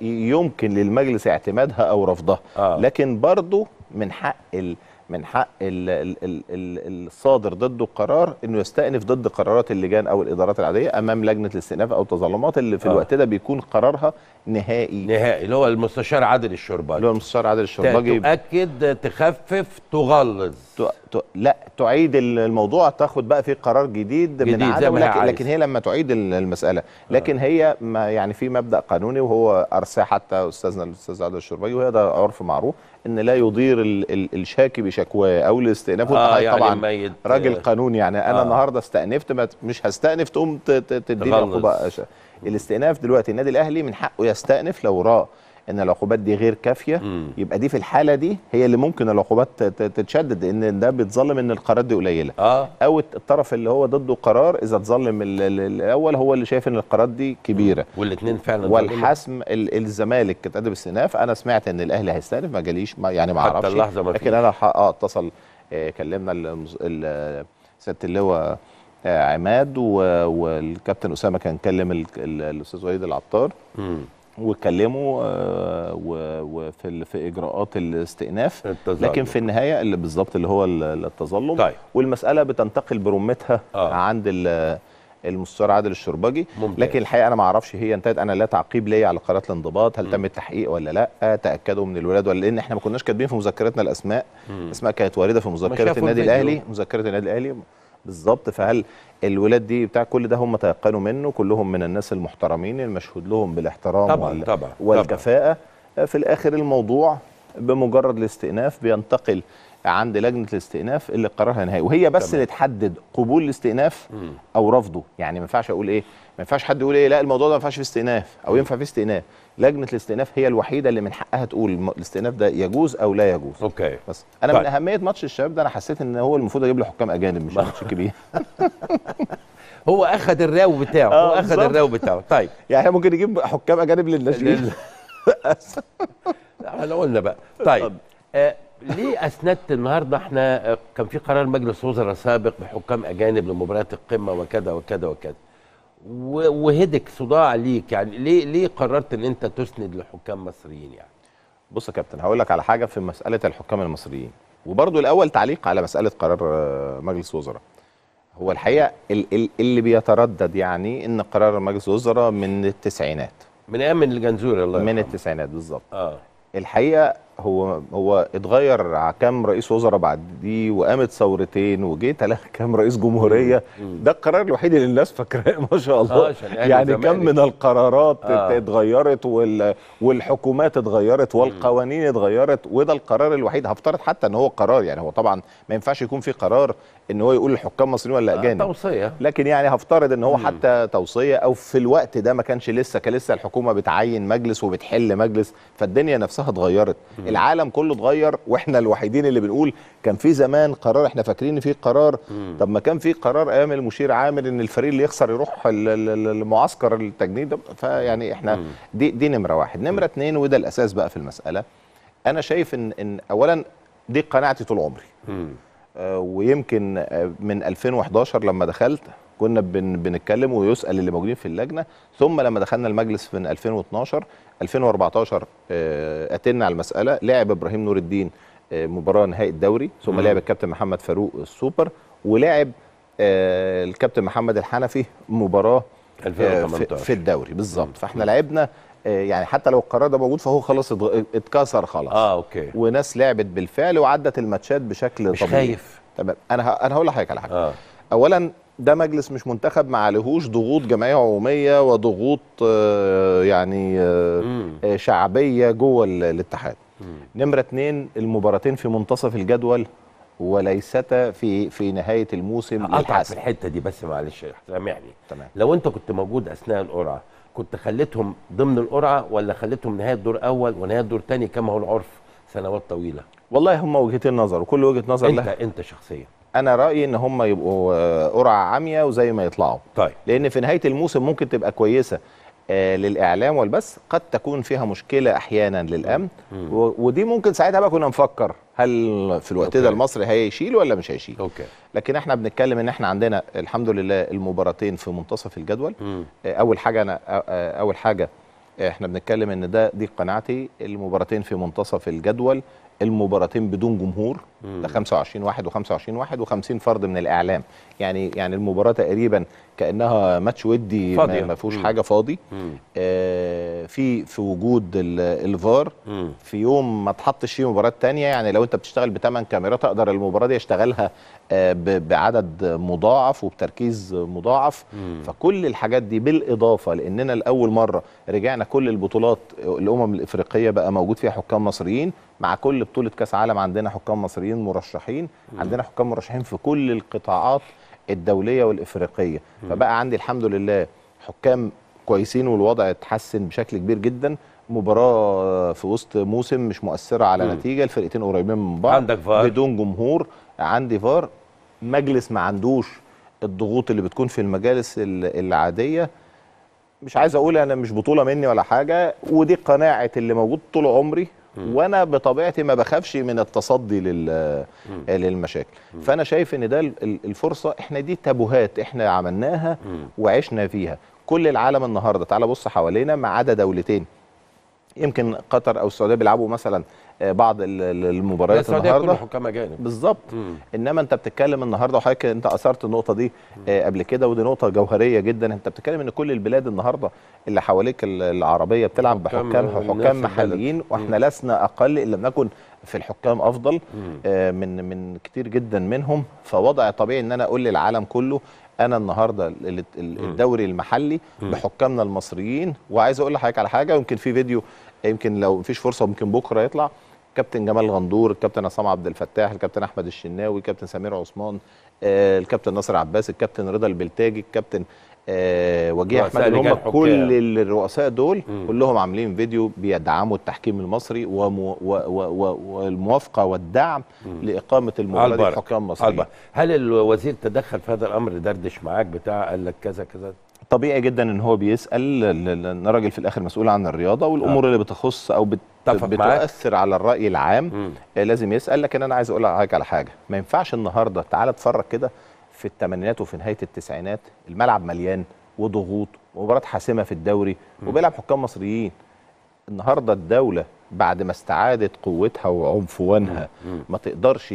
يمكن للمجلس اعتمادها او رفضها آه. لكن برضه من حق ال من حق الصادر ضده قرار انه يستأنف ضد قرارات اللجان او الادارات العاديه امام لجنه الاستئناف او التظلمات اللي في آه. الوقت ده بيكون قرارها نهائي نهائي اللي هو المستشار عادل الشرباجي اللي هو المستشار عادل الشرباجي تؤكد تخفف تغلظ تو... تو... لا تعيد الموضوع تاخد بقى في قرار جديد, جديد من عدم لكن, عايز. لكن هي لما تعيد المساله آه. لكن آه. هي ما يعني في مبدا قانوني وهو ارساه حتى استاذنا الاستاذ عادل الشرباجي وهي ده عرف معروف ان لا يضير ال ال الشاكي بشكواه او الاستئناف آه يعني طبعا ميت راجل قانون يعني انا آه النهارده استأنفت مش هستأنف تقوم تديني عقوبه الاستئناف دلوقتي النادي الاهلي من حقه يستأنف لو راه ان العقوبات دي غير كافيه مم. يبقى دي في الحاله دي هي اللي ممكن العقوبات تتشدد لان ده بيتظلم ان القرارات دي قليله آه. او الطرف اللي هو ضده قرار اذا اتظلم الاول هو اللي شايف ان القرارات دي كبيره والاثنين فعلا والحسم الزمالك اتقدم استئناف انا سمعت ان الاهلي هيستأنف ما جاليش ما يعني ما اعرفش حتى اللحظه ما لكن انا اه اتصل آه كلمنا سياده اللواء آه، عماد والكابتن اسامه كان كلم الاستاذ وليد العطار مم. واتكلموا آه، وفي في اجراءات الاستئناف التزلق. لكن في النهايه اللي بالظبط اللي هو التظلم طيب. والمساله بتنتقل برمتها آه. عند المستشار عادل الشربجي لكن الحقيقه انا ما اعرفش هي انتهت انا لا تعقيب ليا على قرارات الانضباط هل م. تم التحقيق ولا لا آه، تاكدوا من الولاد ولا لان احنا ما كناش كاتبين في مذكرتنا الاسماء م. اسماء كانت وارده في مذكره النادي الاهلي مذكره النادي الاهلي بالظبط فهل الولاد دي بتاع كل ده هم تيقنوا منه كلهم من الناس المحترمين المشهود لهم بالاحترام طبعا وال... طبعا والكفاءه طبعا. في الاخر الموضوع بمجرد الاستئناف بينتقل عند لجنه الاستئناف اللي قرارها نهائي وهي بس اللي تحدد قبول الاستئناف م. او رفضه يعني ما ينفعش اقول ايه ما ينفعش حد يقول ايه لا الموضوع ده ما ينفعش في استئناف او ينفع في استئناف لجنه الاستئناف هي الوحيده اللي من حقها تقول الاستئناف ده يجوز او لا يجوز اوكي بس انا طيب. من اهميه ماتش الشباب ده انا حسيت ان هو المفروض اجيب له حكام اجانب مش ماتش كبير هو اخذ الراو بتاعه آه، هو اخذ الراو بتاعه طيب يعني احنا ممكن نجيب حكام اجانب للناشئين احنا قلنا بقى طيب آه ليه اسندت النهارده احنا آه، كان في قرار مجلس وزراء سابق بحكام اجانب لمباريات القمه وكذا وكذا وكذا وهدك صداع ليك يعني ليه ليه قررت ان انت تسند لحكام مصريين يعني بص يا كابتن هقول لك على حاجه في مساله الحكام المصريين وبرضو الاول تعليق على مساله قرار آه، مجلس وزراء هو الحقيقه اللي بيتردد يعني ان قرار مجلس وزراء من التسعينات من ايام الجنزوري الله يرحمه من التسعينات بالظبط اه الحقيقه هو هو اتغير كام رئيس وزراء بعد دي وقامت ثورتين وجيت تلاقي كام رئيس جمهوريه ده القرار الوحيد اللي الناس فاكراه ما شاء آه، الله آه يعني كم من القرارات آه. اتغيرت وال والحكومات اتغيرت والقوانين اتغيرت وده القرار الوحيد هفترض حتى ان هو قرار يعني هو طبعا ما ينفعش يكون في قرار ان هو يقول الحكام مصريين ولا آه، اجانب آه توصيه لكن يعني هفترض ان هو مم. حتى توصيه او في الوقت ده ما كانش لسه كان لسه الحكومه بتعين مجلس وبتحل مجلس فالدنيا نفسها اتغيرت العالم كله اتغير واحنا الوحيدين اللي بنقول كان في زمان قرار احنا فاكرين ان في قرار طب ما كان في قرار ايام المشير عامر ان الفريق اللي يخسر يروح المعسكر التجنيد فيعني احنا دي دي نمره واحد نمره اتنين وده الاساس بقى في المساله انا شايف ان ان اولا دي قناعتي طول عمري آه، ويمكن آه، من 2011 لما دخلت كنا بنتكلم ويسال اللي موجودين في اللجنه ثم لما دخلنا المجلس من 2012 2014 آه، اتينا على المساله لعب ابراهيم نور الدين آه، مباراه نهائي الدوري ثم لعب الكابتن محمد فاروق السوبر ولعب آه، الكابتن محمد الحنفي مباراه 2018 في الدوري بالظبط فاحنا لعبنا يعني حتى لو القرار ده موجود فهو خلاص اتكسر خلاص اه اوكي وناس لعبت بالفعل وعدت الماتشات بشكل مش طبيعي خايف تمام انا انا هقول لحضرتك على حاجه آه. اولا ده مجلس مش منتخب ما عليهوش ضغوط جمعيه عموميه وضغوط آه، يعني آه، آه، شعبيه جوه الاتحاد نمره اتنين المباراتين في منتصف الجدول وليستا في في نهايه الموسم للحسم الحته دي بس معلش سامعني تمام لو انت كنت موجود اثناء القرعه كنت خليتهم ضمن القرعه ولا خليتهم نهايه دور اول ونهايه دور ثاني كما هو العرف سنوات طويله والله هم وجهتين نظر وكل وجهه نظر انت لها. انت شخصيا انا رايي ان هم يبقوا آه، قرعه عاميه وزي ما يطلعوا طيب لان في نهايه الموسم ممكن تبقى كويسه آه، للاعلام والبث قد تكون فيها مشكله احيانا للامن ودي ممكن ساعتها بقى كنا نفكر هل في الوقت ده المصري هيشيل ولا مش هيشيل أوكي. لكن احنا بنتكلم ان احنا عندنا الحمد لله المباراتين في منتصف الجدول مم. آه، اول حاجه انا اول حاجه احنا بنتكلم ان ده دي قناعتي المباراتين في منتصف الجدول المباراتين بدون جمهور ده 25 واحد و25 واحد و50 فرد من الاعلام يعني يعني المباراه تقريبا كانها ماتش ودي ما فيهوش حاجه فاضي آه في في وجود الفار في يوم ما اتحطش فيه مباراه تانية يعني لو انت بتشتغل بثمان كاميرات اقدر المباراه دي اشتغلها آه بعدد مضاعف وبتركيز مضاعف مم. فكل الحاجات دي بالاضافه لاننا لاول مره رجعنا كل البطولات الامم الافريقيه بقى موجود فيها حكام مصريين مع كل بطوله كاس عالم عندنا حكام مصريين مرشحين مم. عندنا حكام مرشحين في كل القطاعات الدوليه والافريقيه فبقى عندي الحمد لله حكام كويسين والوضع اتحسن بشكل كبير جدا مباراه في وسط موسم مش مؤثره على نتيجه الفرقتين قريبين من بعض عندك فار بدون جمهور عندي فار مجلس ما عندوش الضغوط اللي بتكون في المجالس العاديه مش عايز اقول انا مش بطوله مني ولا حاجه ودي قناعه اللي موجود طول عمري وانا بطبيعتي ما بخافش من التصدي للمشاكل فانا شايف ان ده الفرصه احنا دي تابوهات احنا عملناها وعشنا فيها كل العالم النهارده تعال بص حوالينا ما عدا دولتين يمكن قطر او السعوديه بيلعبوا مثلا آه، بعض المباريات النهارده حكام اجانب بالظبط انما انت بتتكلم النهارده وحضرتك انت اثرت النقطه دي آه، قبل كده ودي نقطه جوهريه جدا انت بتتكلم ان كل البلاد النهارده اللي حواليك العربيه بتلعب بحكام وحكام محليين واحنا لسنا اقل ان لم نكن في الحكام افضل آه، من من كتير جدا منهم فوضع طبيعي ان انا اقول للعالم كله انا النهارده الدوري المحلي بحكامنا المصريين وعايز اقول لحضرتك على حاجه يمكن في فيديو يمكن لو مفيش فرصه ممكن بكره يطلع كابتن جمال غندور الكابتن عصام عبد الفتاح الكابتن احمد الشناوي الكابتن سمير عثمان آه، الكابتن ناصر عباس الكابتن رضا البلتاجي الكابتن آه، وجيه احمد اللي هم كل الرؤساء دول مم. كلهم عاملين فيديو بيدعموا التحكيم المصري والموافقه والدعم مم. لاقامه المباراه الحكام المصريين هل الوزير تدخل في هذا الامر دردش معاك بتاع قال لك كذا كذا طبيعي جدا ان هو بيسال لان راجل في الاخر مسؤول عن الرياضه والامور آه. اللي بتخص او بت... بتؤثر معك. على الراي العام مم. آه، لازم يسال لكن انا عايز اقول لحضرتك على حاجه ما ينفعش النهارده تعالى اتفرج كده في الثمانينات وفي نهايه التسعينات الملعب مليان وضغوط ومباراه حاسمه في الدوري وبيلعب حكام مصريين النهارده الدوله بعد ما استعادت قوتها وعنفوانها ما تقدرش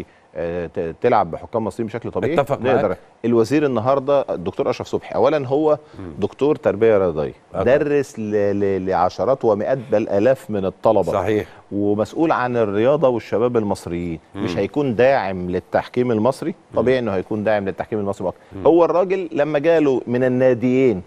تلعب بحكام مصريين بشكل طبيعي اتفق نقدر معاك. الوزير النهارده الدكتور اشرف صبحي اولا هو دكتور تربيه رياضيه درس لعشرات ومئات بل الاف من الطلبه صحيح ومسؤول عن الرياضه والشباب المصريين مم. مش هيكون داعم للتحكيم المصري طبيعي انه هيكون داعم للتحكيم المصري هو الراجل لما جاله من الناديين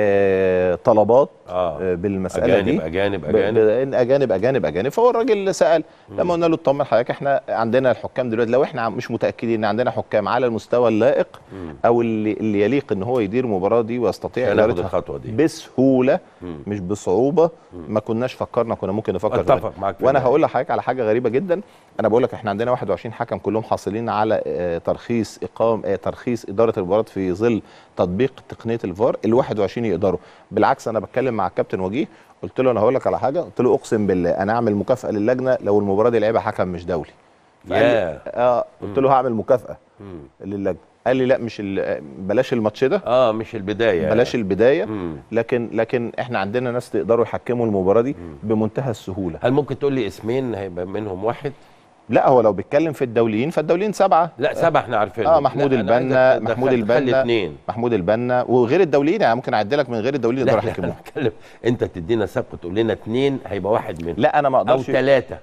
آه، طلبات آه. آه. بالمساله أجانب دي اجانب اجانب اجانب اجانب اجانب اجانب فهو الراجل سال لما قلنا له اطمن حضرتك احنا عندنا الحكام دلوقتي لو احنا مش متاكدين ان عندنا حكام على المستوى اللائق مم. او اللي, اللي يليق ان هو يدير المباراه دي ويستطيع ادارتها الخطوه دي بسهوله مم. مش بصعوبه مم. ما كناش فكرنا كنا ممكن نفكر اتفق معاك وانا هقول لحضرتك على حاجه غريبه جدا انا بقول لك احنا عندنا 21 حكم كلهم حاصلين على آه، ترخيص اقام آه، ترخيص اداره المباريات في ظل تطبيق تقنيه الفار ال21 يقدروا بالعكس انا بتكلم مع الكابتن وجيه قلت له انا هقول لك على حاجه قلت له اقسم بالله انا اعمل مكافاه للجنه لو المباراه دي لعبها حكم مش دولي فقال yeah. اه قلت له هعمل مكافاه للجنه قال لي لا مش بلاش الماتش ده اه مش البدايه بلاش البدايه مم. لكن لكن احنا عندنا ناس تقدروا يحكموا المباراه دي مم. بمنتهى السهوله هل ممكن تقول لي اسمين هيبقى منهم واحد لا هو لو بيتكلم في الدوليين فالدوليين سبعه لا سبعه احنا عارفين اه محمود البنا محمود البنا محمود البنا وغير الدوليين يعني ممكن اعدلك من غير الدوليين اللي راح يحكموهم انت تدينا سبق تقول لنا اثنين هيبقى واحد منهم لا انا ما اقدرش او ثلاثه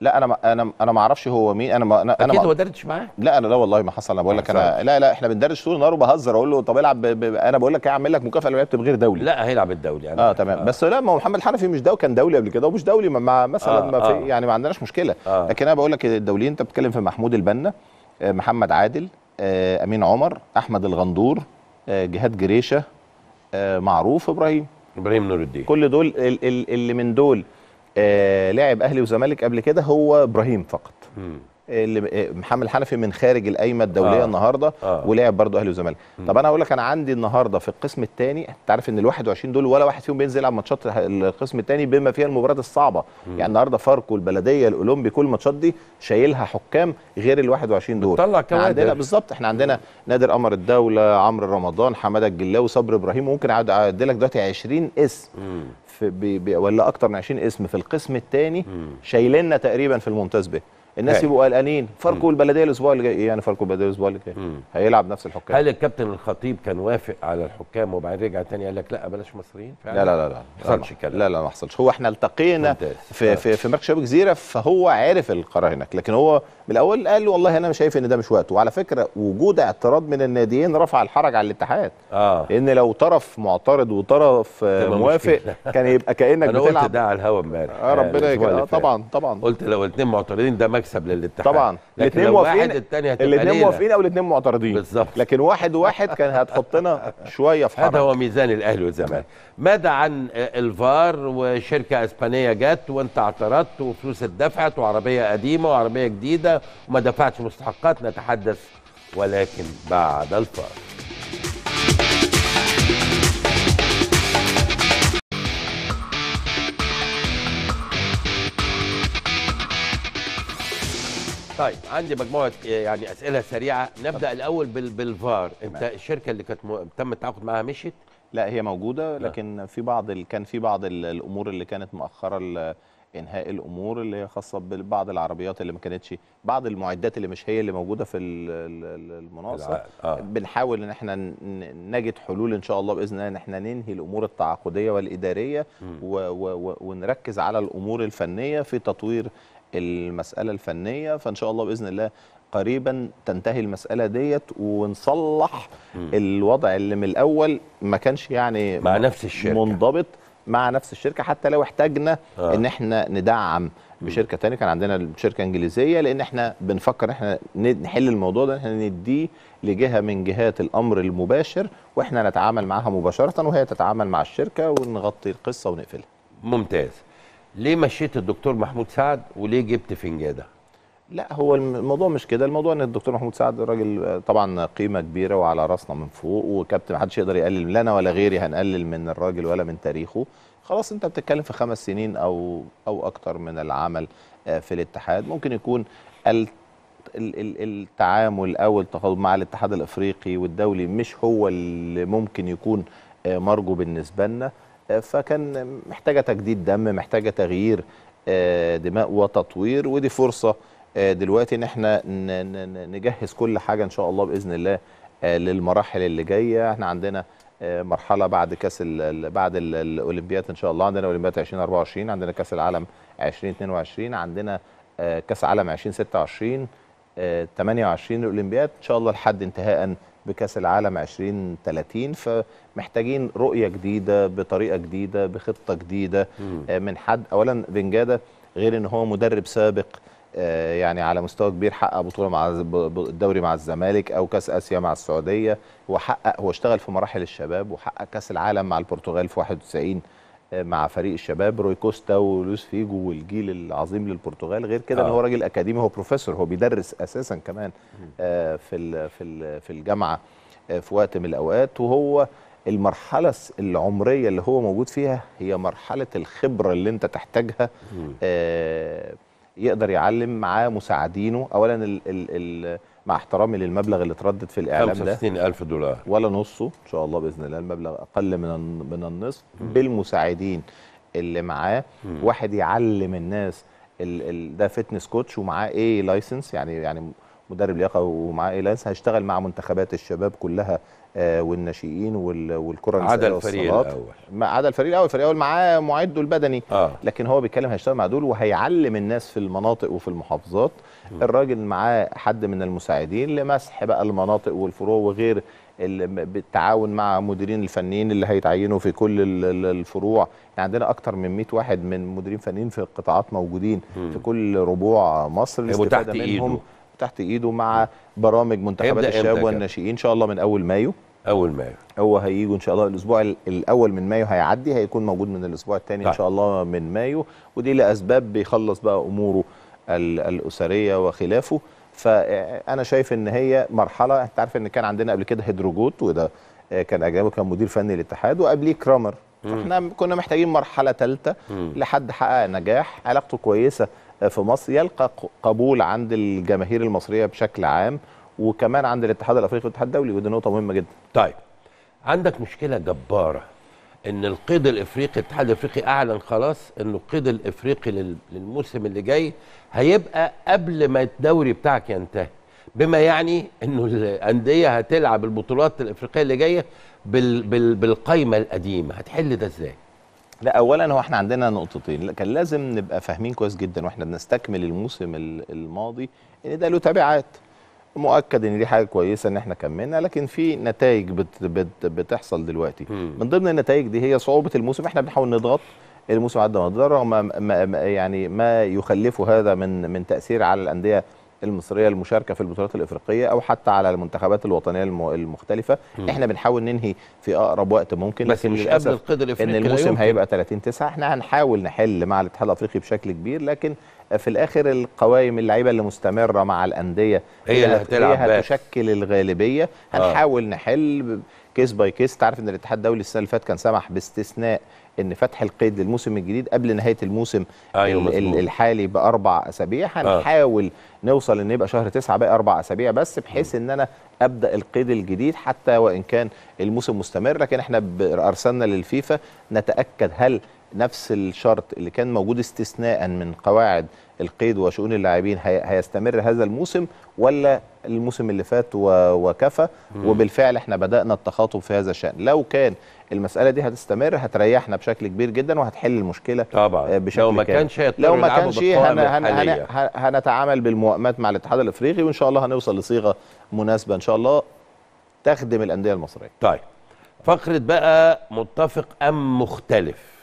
لا انا ما انا انا ما اعرفش هو مين انا ما انا اكيد هو دردش معاه لا انا لا والله ما حصل انا بقول لك انا لا لا احنا بندردش طول النهار وبهزر اقول له طب العب ب... ب... انا بقول لك اعمل لك مكافاه لو لعبت بغير دولي لا هيلعب الدولي يعني اه تمام آه. بس لا ما هو محمد حنفي مش دولي كان دولي قبل كده ومش دولي ما مثلا آه ما في آه. يعني ما عندناش مشكله آه. لكن انا بقول لك الدوليين انت بتتكلم في محمود البنا آه، محمد عادل آه، امين عمر احمد الغندور آه، جهاد جريشه معروف ابراهيم ابراهيم نور الدين كل دول اللي من دول آه، لعب اهلي وزمالك قبل كده هو ابراهيم فقط اللي إيه، محمد حنفي من خارج القايمه الدوليه آه. النهارده آه. ولعب برضه اهلي وزمالك طب انا اقول لك انا عندي النهارده في القسم الثاني انت عارف ان ال 21 دول ولا واحد فيهم بينزل يلعب ماتشات القسم الثاني بما فيها المباريات الصعبه مم. يعني النهارده فاركو البلديه الاولمبي كل الماتشات دي شايلها حكام غير ال 21 دول طلع عندنا بالظبط احنا عندنا نادر قمر الدوله عمرو رمضان حماده الجلاوي صبري ابراهيم وممكن اعد لك دلوقتي 20 اسم في بي بي ولا اكتر من 20 اسم في القسم الثاني شايلنا تقريبا في الممتاز به الناس إيه. يبقوا قلقانين فاركو البلديه الاسبوع اللي جاي يعني فاركو البلديه الاسبوع اللي جاي هيلعب نفس الحكام هل الكابتن الخطيب كان وافق على الحكام وبعدين رجع تاني قال لك لا بلاش مصريين فعلا لا لا لا ما حصلش كده لا لا ما حصلش هو احنا التقينا في, في في مركز شباب جزيره فهو عارف القرار هناك لكن هو من الاول قال والله انا مش شايف ان ده مش وقته وعلى فكره وجود اعتراض من الناديين رفع الحرج على الاتحاد اه لان لو طرف معترض وطرف موافق كان يبقى كانك بتلعب قلت ده على الهوا امبارح اه ربنا يعني آه، طبعا طبعا قلت لو الاثنين معترضين ده هيكسب للاتحاد طبعا الاثنين موافقين الاثنين موافقين او الاثنين معترضين بالظبط لكن واحد واحد كان هتحطنا شويه في حرب هذا هو ميزان الاهلي والزمالك ماذا عن الفار وشركه اسبانيه جت وانت اعترضت وفلوس اتدفعت وعربيه قديمه وعربيه جديده وما دفعتش مستحقات نتحدث ولكن بعد الفار طيب عندي مجموعه يعني اسئله سريعه نبدا طب. الاول بالفار انت الشركه اللي كانت م... تم التعاقد معاها مشيت لا هي موجوده لكن لا. في بعض ال... كان في بعض الامور اللي كانت مؤخره ال... انهاء الامور اللي هي خاصه ببعض العربيات اللي ما كانتش بعض المعدات اللي مش هي اللي موجوده في المناصه آه. بنحاول ان احنا نجد حلول ان شاء الله باذن الله ان احنا ننهي الامور التعاقديه والاداريه و و و ونركز على الامور الفنيه في تطوير المساله الفنيه فان شاء الله باذن الله قريبا تنتهي المساله ديت ونصلح م. الوضع اللي من الاول ما كانش يعني مع نفس الشركه منضبط مع نفس الشركه حتى لو احتاجنا آه. ان احنا ندعم بشركه ثانيه كان عندنا شركه انجليزيه لان احنا بنفكر احنا نحل الموضوع ده احنا نديه لجهه من جهات الامر المباشر واحنا نتعامل معاها مباشره وهي تتعامل مع الشركه ونغطي القصه ونقفلها ممتاز ليه مشيت الدكتور محمود سعد وليه جبت فنجاده لا هو الموضوع مش كده الموضوع ان الدكتور محمود سعد راجل طبعا قيمه كبيره وعلى راسنا من فوق وكابتن محدش يقدر يقلل لا انا ولا غيري هنقلل من الراجل ولا من تاريخه خلاص انت بتتكلم في خمس سنين او او اكتر من العمل آه، في الاتحاد ممكن يكون التعامل او التفاوض مع الاتحاد الافريقي والدولي مش هو اللي ممكن يكون آه، مرجو بالنسبه لنا فكان محتاجه تجديد دم محتاجه تغيير آه، دماء وتطوير ودي فرصه آه، دلوقتي ان احنا نجهز كل حاجه ان شاء الله باذن الله آه، للمراحل اللي جايه احنا عندنا مرحله بعد كاس بعد الاولمبياد ان شاء الله عندنا اولمبياد 2024 عندنا كاس العالم 2022 عندنا كاس عالم 2026 28 الاولمبياد ان شاء الله لحد انتهاء بكاس العالم 2030 فمحتاجين رؤيه جديده بطريقه جديده بخطه جديده مم. آه، من حد اولا بنجاده غير ان هو مدرب سابق آه، يعني على مستوى كبير حقق بطوله مع الدوري مع الزمالك او كاس اسيا مع السعوديه وحقق هو اشتغل في مراحل الشباب وحقق كاس العالم مع البرتغال في 91 مع فريق الشباب روي كوستا ولويس فيجو والجيل العظيم للبرتغال غير كده آه. ان هو راجل اكاديمي هو بروفيسور هو بيدرس اساسا كمان آه في الـ في الـ في الجامعه آه في وقت من الاوقات وهو المرحله العمريه اللي هو موجود فيها هي مرحله الخبره اللي انت تحتاجها آه يقدر يعلم معاه مساعدينه اولا ال ال ال مع احترامي للمبلغ اللي اتردد في الاعلام 65 ده 65000 دولار ولا نصه ان شاء الله باذن الله المبلغ اقل من من النصف بالمساعدين اللي معاه واحد يعلم الناس ال ال ده فتنس كوتش ومعاه ايه لايسنس يعني يعني مدرب لياقه ومعاه ايه لايسنس هيشتغل مع منتخبات الشباب كلها آه والناشئين والكره النسائيه عدا الفريق الاول عدا الفريق الاول الفريق الاول معاه معده البدني آه. لكن هو بيتكلم هيشتغل مع دول وهيعلم الناس في المناطق وفي المحافظات الراجل معاه حد من المساعدين لمسح بقى المناطق والفروع وغير بالتعاون مع مديرين الفنيين اللي هيتعينوا في كل الفروع يعني عندنا اكتر من 100 واحد من مديرين فنيين في القطاعات موجودين م. في كل ربوع مصر الاستفاده منهم إيده. تحت ايده مع برامج منتخبات الشباب والناشئين ان شاء الله من اول مايو اول مايو هو هيجوا ان شاء الله الاسبوع الاول من مايو هيعدي هيكون موجود من الاسبوع الثاني ان طيب. شاء الله من مايو ودي لاسباب بيخلص بقى اموره الاسريه وخلافه فانا شايف ان هي مرحله انت عارف ان كان عندنا قبل كده هيدروجوت وده كان اجنبي كان مدير فني للاتحاد وقبليه كرامر احنا كنا محتاجين مرحله ثالثه لحد حقق نجاح علاقته كويسه في مصر يلقى قبول عند الجماهير المصريه بشكل عام وكمان عند الاتحاد الافريقي والاتحاد الدولي ودي نقطه مهمه جدا طيب عندك مشكله جباره ان القيد الافريقي الاتحاد الافريقي اعلن خلاص ان القيد الافريقي للموسم اللي جاي هيبقى قبل ما الدوري بتاعك ينتهي بما يعني انه الانديه هتلعب البطولات الافريقيه اللي جايه بال بال بالقايمه القديمه هتحل ده ازاي لا اولا هو احنا عندنا نقطتين كان لازم نبقى فاهمين كويس جدا واحنا بنستكمل الموسم الماضي ان ده له تبعات مؤكد ان دي حاجه كويسه ان احنا كملنا لكن في نتائج بت بت بتحصل دلوقتي مم. من ضمن النتائج دي هي صعوبه الموسم احنا بنحاول نضغط الموسم على قد رغم ما يعني ما يخلفه هذا من من تاثير على الانديه المصريه المشاركه في البطولات الافريقيه او حتى على المنتخبات الوطنيه المختلفه مم. احنا بنحاول ننهي في اقرب وقت ممكن بس مش قبل القيد الافريقي ان الموسم هيبقى 30 9 احنا هنحاول نحل مع الاتحاد الافريقي بشكل كبير لكن في الاخر القوائم اللعيبه اللي مستمره مع الانديه هي اللي هتلعب هي هتشكل الغالبيه آه. هنحاول آه. نحل كيس باي كيس تعرف ان الاتحاد الدولي السنه اللي فاتت كان سمح باستثناء ان فتح القيد للموسم الجديد قبل نهايه الموسم أيوة الحالي باربع اسابيع آه. هنحاول آه. نوصل ان يبقى شهر تسعه باقي اربع اسابيع بس بحيث ان انا ابدا القيد الجديد حتى وان كان الموسم مستمر لكن احنا ارسلنا للفيفا نتاكد هل نفس الشرط اللي كان موجود استثناء من قواعد القيد وشؤون اللاعبين هيستمر هذا الموسم ولا الموسم اللي فات وكفى وبالفعل احنا بدانا التخاطب في هذا الشان لو كان المساله دي هتستمر هتريحنا بشكل كبير جدا وهتحل المشكله آه، طبعا بشكل لو ما كانش لو ما كانش هن هن هن هنتعامل بالموائمات مع الاتحاد الافريقي وان شاء الله هنوصل لصيغه مناسبه ان شاء الله تخدم الانديه المصريه طيب فقره بقى متفق ام مختلف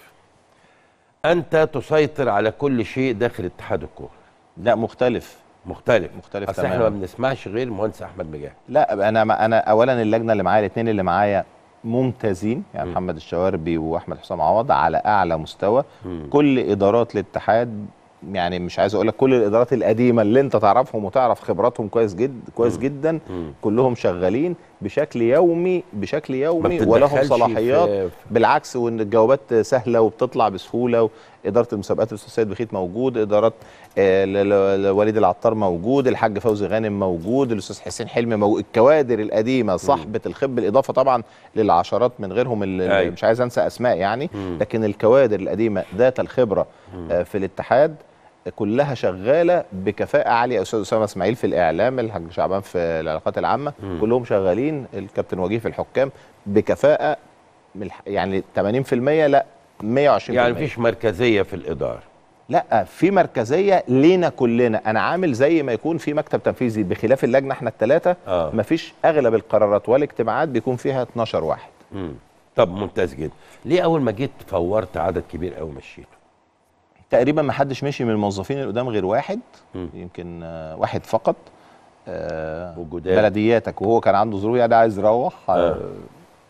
انت تسيطر على كل شيء داخل اتحاد الكوره لا مختلف مختلف مختلف تماما احنا ما بنسمعش غير المهندس احمد مجاهد لا انا انا اولا اللجنه اللي معايا الاثنين اللي معايا ممتازين يعني م. محمد الشواربي واحمد حسام عوض على اعلى مستوى م. كل ادارات الاتحاد يعني مش عايز اقول لك كل الادارات القديمه اللي انت تعرفهم وتعرف خبراتهم كويس جد كويس جدا كلهم شغالين بشكل يومي بشكل يومي ولهم صلاحيات بالعكس وان الجوابات سهله وبتطلع بسهوله اداره المسابقات الاستاذ سيد بخيت موجود ادارات آه، وليد العطار موجود الحاج فوزي غانم موجود الاستاذ حسين حلمي موجود الكوادر القديمه صاحبه الخب بالاضافه طبعا للعشرات من غيرهم اللي أيوة. مش عايز انسى اسماء يعني لكن الكوادر القديمه ذات الخبره آه، في الاتحاد كلها شغاله بكفاءه عاليه استاذ اسامه اسماعيل في الاعلام الحاج شعبان في العلاقات العامه م. كلهم شغالين الكابتن وجيه في الحكام بكفاءه يعني 80% لا 120% يعني مفيش مركزيه في الاداره لا في مركزيه لينا كلنا انا عامل زي ما يكون في مكتب تنفيذي بخلاف اللجنه احنا الثلاثه آه. مفيش اغلب القرارات والاجتماعات بيكون فيها 12 واحد م. طب ممتاز جدا ليه اول ما جيت فورت عدد كبير قوي مشيت تقريبا ما حدش مشي من الموظفين اللي قدام غير واحد م. يمكن آه، واحد فقط آه، وجدال بلدياتك وهو كان عنده ظروف يعني عايز يروح آه،, آه.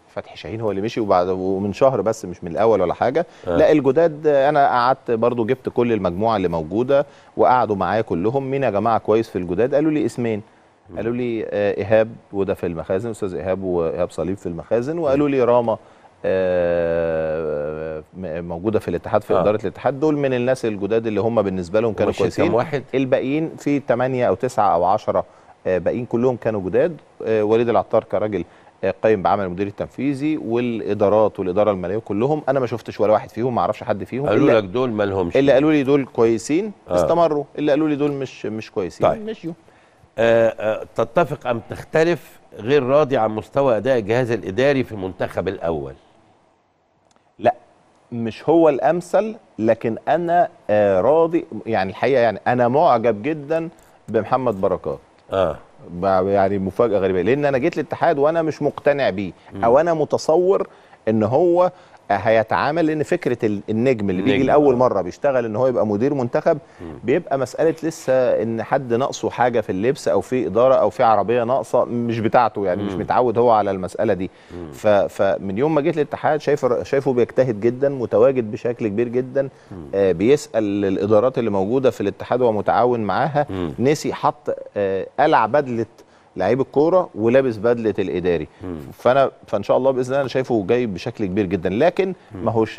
فتحي شاهين هو اللي مشي وبعد ومن شهر بس مش من الاول ولا حاجه آه. لا الجداد انا قعدت برضو جبت كل المجموعه اللي موجوده وقعدوا معايا كلهم مين يا جماعه كويس في الجداد قالوا لي اسمين قالوا لي ايهاب وده في المخازن استاذ ايهاب وايهاب صليب في المخازن وقالوا لي راما آه، موجوده في الاتحاد في آه. اداره الاتحاد دول من الناس الجداد اللي هم بالنسبه لهم كانوا كويسين واحد. الباقيين في 8 او 9 او 10 آه، باقيين كلهم كانوا جداد آه، وليد العطار كراجل قايم بعمل المدير التنفيذي والادارات والاداره الماليه كلهم انا ما شفتش ولا واحد فيهم ما اعرفش حد فيهم قالوا لك دول ما لهمش اللي قالوا لي دول كويسين آه. استمروا اللي قالوا لي دول مش مش كويسين طيب. مشيوا آه آه تتفق ام تختلف غير راضي عن مستوى اداء الجهاز الاداري في المنتخب الاول مش هو الامثل لكن انا آه، راضي يعني الحقيقه يعني انا معجب جدا بمحمد بركات اه يعني مفاجاه غريبه لان انا جيت الاتحاد وانا مش مقتنع بيه او انا متصور ان هو هيتعامل لان فكره النجم اللي بيجي لاول مره بيشتغل ان هو يبقى مدير منتخب بيبقى مساله لسه ان حد ناقصه حاجه في اللبس او في اداره او في عربيه ناقصه مش بتاعته يعني مش متعود هو على المساله دي فمن يوم ما جيت الاتحاد شايفه شايفه بيجتهد جدا متواجد بشكل كبير جدا آه بيسال الادارات اللي موجوده في الاتحاد ومتعاون معاها نسي حط آه قلع بدله لعيب الكوره ولابس بدله الاداري مم. فانا فان شاء الله باذن الله انا شايفه جاي بشكل كبير جدا لكن ما هوش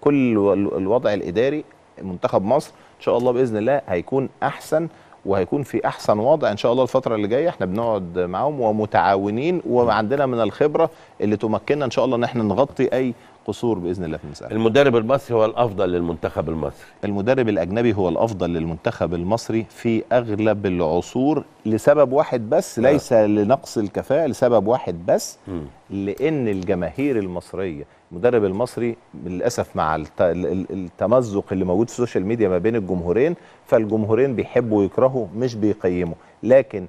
كل الوضع الاداري منتخب مصر ان شاء الله باذن الله هيكون احسن وهيكون في احسن وضع ان شاء الله الفتره اللي جايه احنا بنقعد معاهم ومتعاونين وعندنا من الخبره اللي تمكننا ان شاء الله ان احنا نغطي اي قصور باذن الله في المساله المدرب المصري هو الافضل للمنتخب المصري المدرب الاجنبي هو الافضل للمنتخب المصري في اغلب العصور لسبب واحد بس آه. ليس لنقص الكفاءه لسبب واحد بس م. لان الجماهير المصريه المدرب المصري للاسف مع التمزق اللي موجود في السوشيال ميديا ما بين الجمهورين فالجمهورين بيحبوا ويكرهوا مش بيقيموا لكن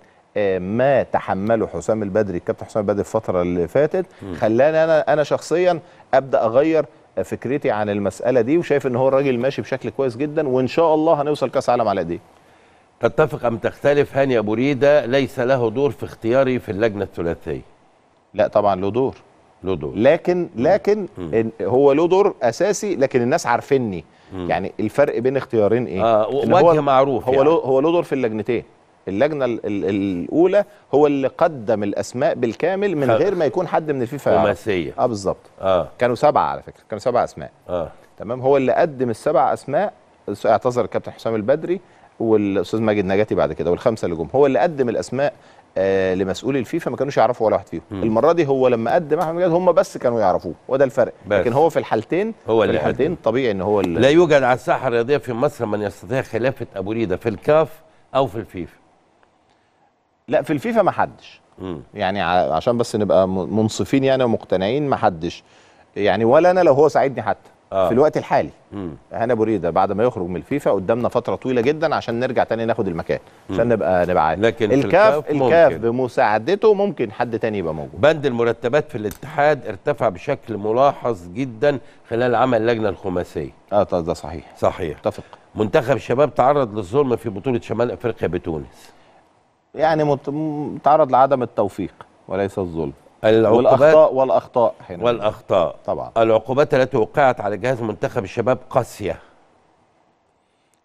ما تحمله حسام البدري الكابتن حسام البدري الفتره اللي فاتت خلاني انا انا شخصيا ابدا اغير فكرتي عن المساله دي وشايف ان هو الراجل ماشي بشكل كويس جدا وان شاء الله هنوصل كاس عالم على دي تتفق ام تختلف هاني ابو ريده ليس له دور في اختياري في اللجنه الثلاثيه لا طبعا له دور له دور لكن لكن مم. هو له دور اساسي لكن الناس عارفيني يعني الفرق بين اختيارين ايه آه وجه هو معروف هو يعني. هو له دور في اللجنتين اللجنه الاولى هو اللي قدم الاسماء بالكامل من غير ما يكون حد من الفيفا خماسيه اه بالظبط اه كانوا سبعه على فكره كانوا سبعه اسماء اه تمام هو اللي قدم السبع اسماء اعتذر الكابتن حسام البدري والاستاذ ماجد نجاتي بعد كده والخمسه اللي جم هو اللي قدم الاسماء آه لمسؤولي الفيفا ما كانوش يعرفوا ولا واحد فيهم مم. المره دي هو لما قدم احمد مجاد هم بس كانوا يعرفوه وده الفرق بس. لكن هو في الحالتين هو في الحالتين قدم. طبيعي ان هو لا يوجد على الساحه الرياضيه في مصر من يستطيع خلافه ابو ريده في الكاف او في الفيفا لا في الفيفا ما حدش يعني عشان بس نبقى منصفين يعني ومقتنعين ما حدش يعني ولا انا لو هو ساعدني حتى آه. في الوقت الحالي هنا بريده بعد ما يخرج من الفيفا قدامنا فتره طويله جدا عشان نرجع تاني ناخد المكان عشان نبقى نبقى عادي لكن الكاف الكاف بمساعدته ممكن حد تاني يبقى موجود بند المرتبات في الاتحاد ارتفع بشكل ملاحظ جدا خلال عمل اللجنه الخماسيه اه ده صحيح صحيح اتفق منتخب الشباب تعرض للظلم في بطوله شمال افريقيا بتونس يعني متعرض لعدم التوفيق وليس الظلم العقوبات والاخطاء والاخطاء هنا والاخطاء طبعا العقوبات التي وقعت على جهاز منتخب الشباب قاسيه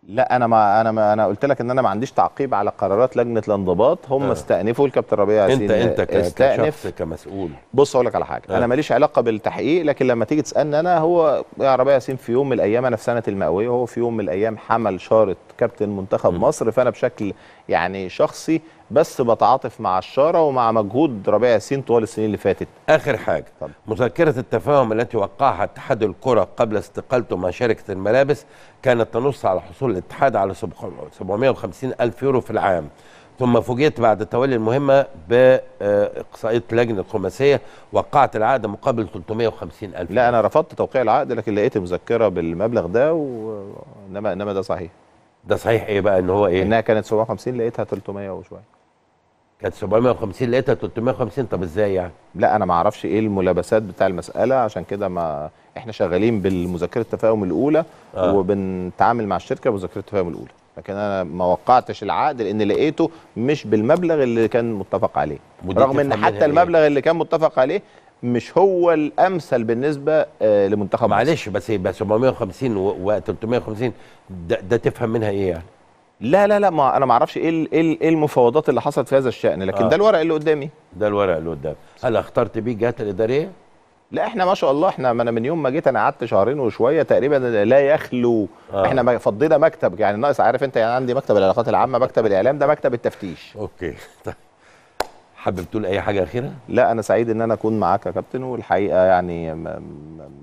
لا انا ما انا ما انا قلت لك ان انا ما عنديش تعقيب على قرارات لجنه الانضباط هم آه. استأنفوا الكابتن ربيع ياسين انت انت آه، كشخص كمسؤول بص اقول لك على حاجه آه. انا ماليش علاقه بالتحقيق لكن لما تيجي تسالني انا هو يا ربيع ياسين في يوم من الايام انا في سنه المئويه هو في يوم من الايام حمل شاره كابتن منتخب م. مصر فانا بشكل يعني شخصي بس بتعاطف مع الشاره ومع مجهود ربيع ياسين طوال السنين اللي فاتت. اخر حاجه طب. مذكره التفاهم التي وقعها اتحاد الكره قبل استقالته مع شركه الملابس كانت تنص على حصول الاتحاد على 750 الف يورو في العام. ثم فوجئت بعد تولي المهمه باقصائيه لجنه الخماسيه وقعت العقد مقابل 350 الف لا انا رفضت توقيع العقد لكن لقيت مذكره بالمبلغ ده وانما انما ده صحيح ده صحيح ايه بقى ان هو ايه انها كانت 750 لقيتها 300 وشويه كانت 750 لقيتها 350 طب ازاي يعني لا انا ما اعرفش ايه الملابسات بتاع المساله عشان كده ما احنا شغالين بالمذكره التفاهم الاولى آه. وبنتعامل مع الشركه بمذكره التفاهم الاولى لكن انا ما وقعتش العقد لان لقيته مش بالمبلغ اللي كان متفق عليه رغم ان حتى المبلغ اللي كان متفق عليه مش هو الامثل بالنسبه آه، لمنتخب معلش بس ب 750 و 350 ده, ده تفهم منها ايه يعني؟ لا لا لا ما انا ما اعرفش ايه إيه, ايه المفاوضات اللي حصلت في هذا الشان لكن آه. ده الورق اللي قدامي ده الورق اللي قدامي هل اخترت بيه الجهات الاداريه؟ لا احنا ما شاء الله احنا ما انا من يوم ما جيت انا قعدت شهرين وشويه تقريبا لا يخلو آه. احنا فضينا مكتب يعني ناقص عارف انت يعني عندي مكتب العلاقات العامه مكتب الاعلام ده مكتب التفتيش اوكي طيب حابب تقول اي حاجه اخيره لا انا سعيد ان انا اكون معاك يا كابتن والحقيقه يعني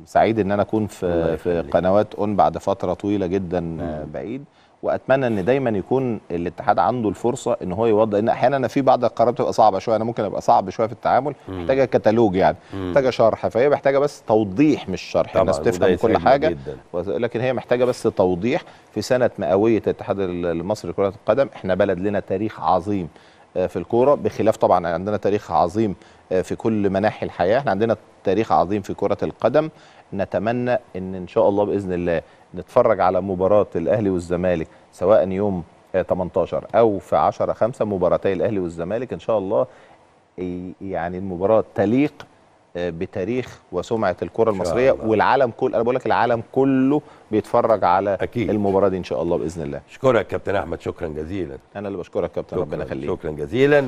سعيد ان انا اكون في في قنوات اون بعد فتره طويله جدا مم. بعيد واتمنى ان دايما يكون الاتحاد عنده الفرصه ان هو يوضح ان احيانا في بعض القرارات بتبقى صعبه شويه انا ممكن ابقى صعب شويه في التعامل محتاجه كتالوج يعني محتاجه شرح فهي محتاجه بس توضيح مش شرح الناس تفهم كل حاجه جداً. لكن هي محتاجه بس توضيح في سنه مئويه الاتحاد المصري لكره القدم احنا بلد لنا تاريخ عظيم آه، في الكوره بخلاف طبعا عندنا تاريخ عظيم آه، في كل مناحي الحياه احنا عندنا تاريخ عظيم في كره القدم نتمنى ان ان شاء الله باذن الله نتفرج على مباراه الاهلي والزمالك سواء يوم 18 آه، او في 10 5 مباراتي الاهلي والزمالك ان شاء الله يعني المباراه تليق بتاريخ وسمعه الكره المصريه والعالم كله انا بقول لك العالم كله بيتفرج على أكيد. المباراه دي ان شاء الله باذن الله اشكرك كابتن احمد شكرا جزيلا انا اللي بشكرك كابتن ربنا يخليك شكرا جزيلا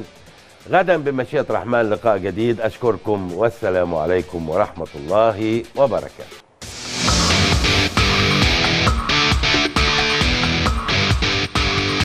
غدا بمشيئه الرحمن لقاء جديد اشكركم والسلام عليكم ورحمه الله وبركاته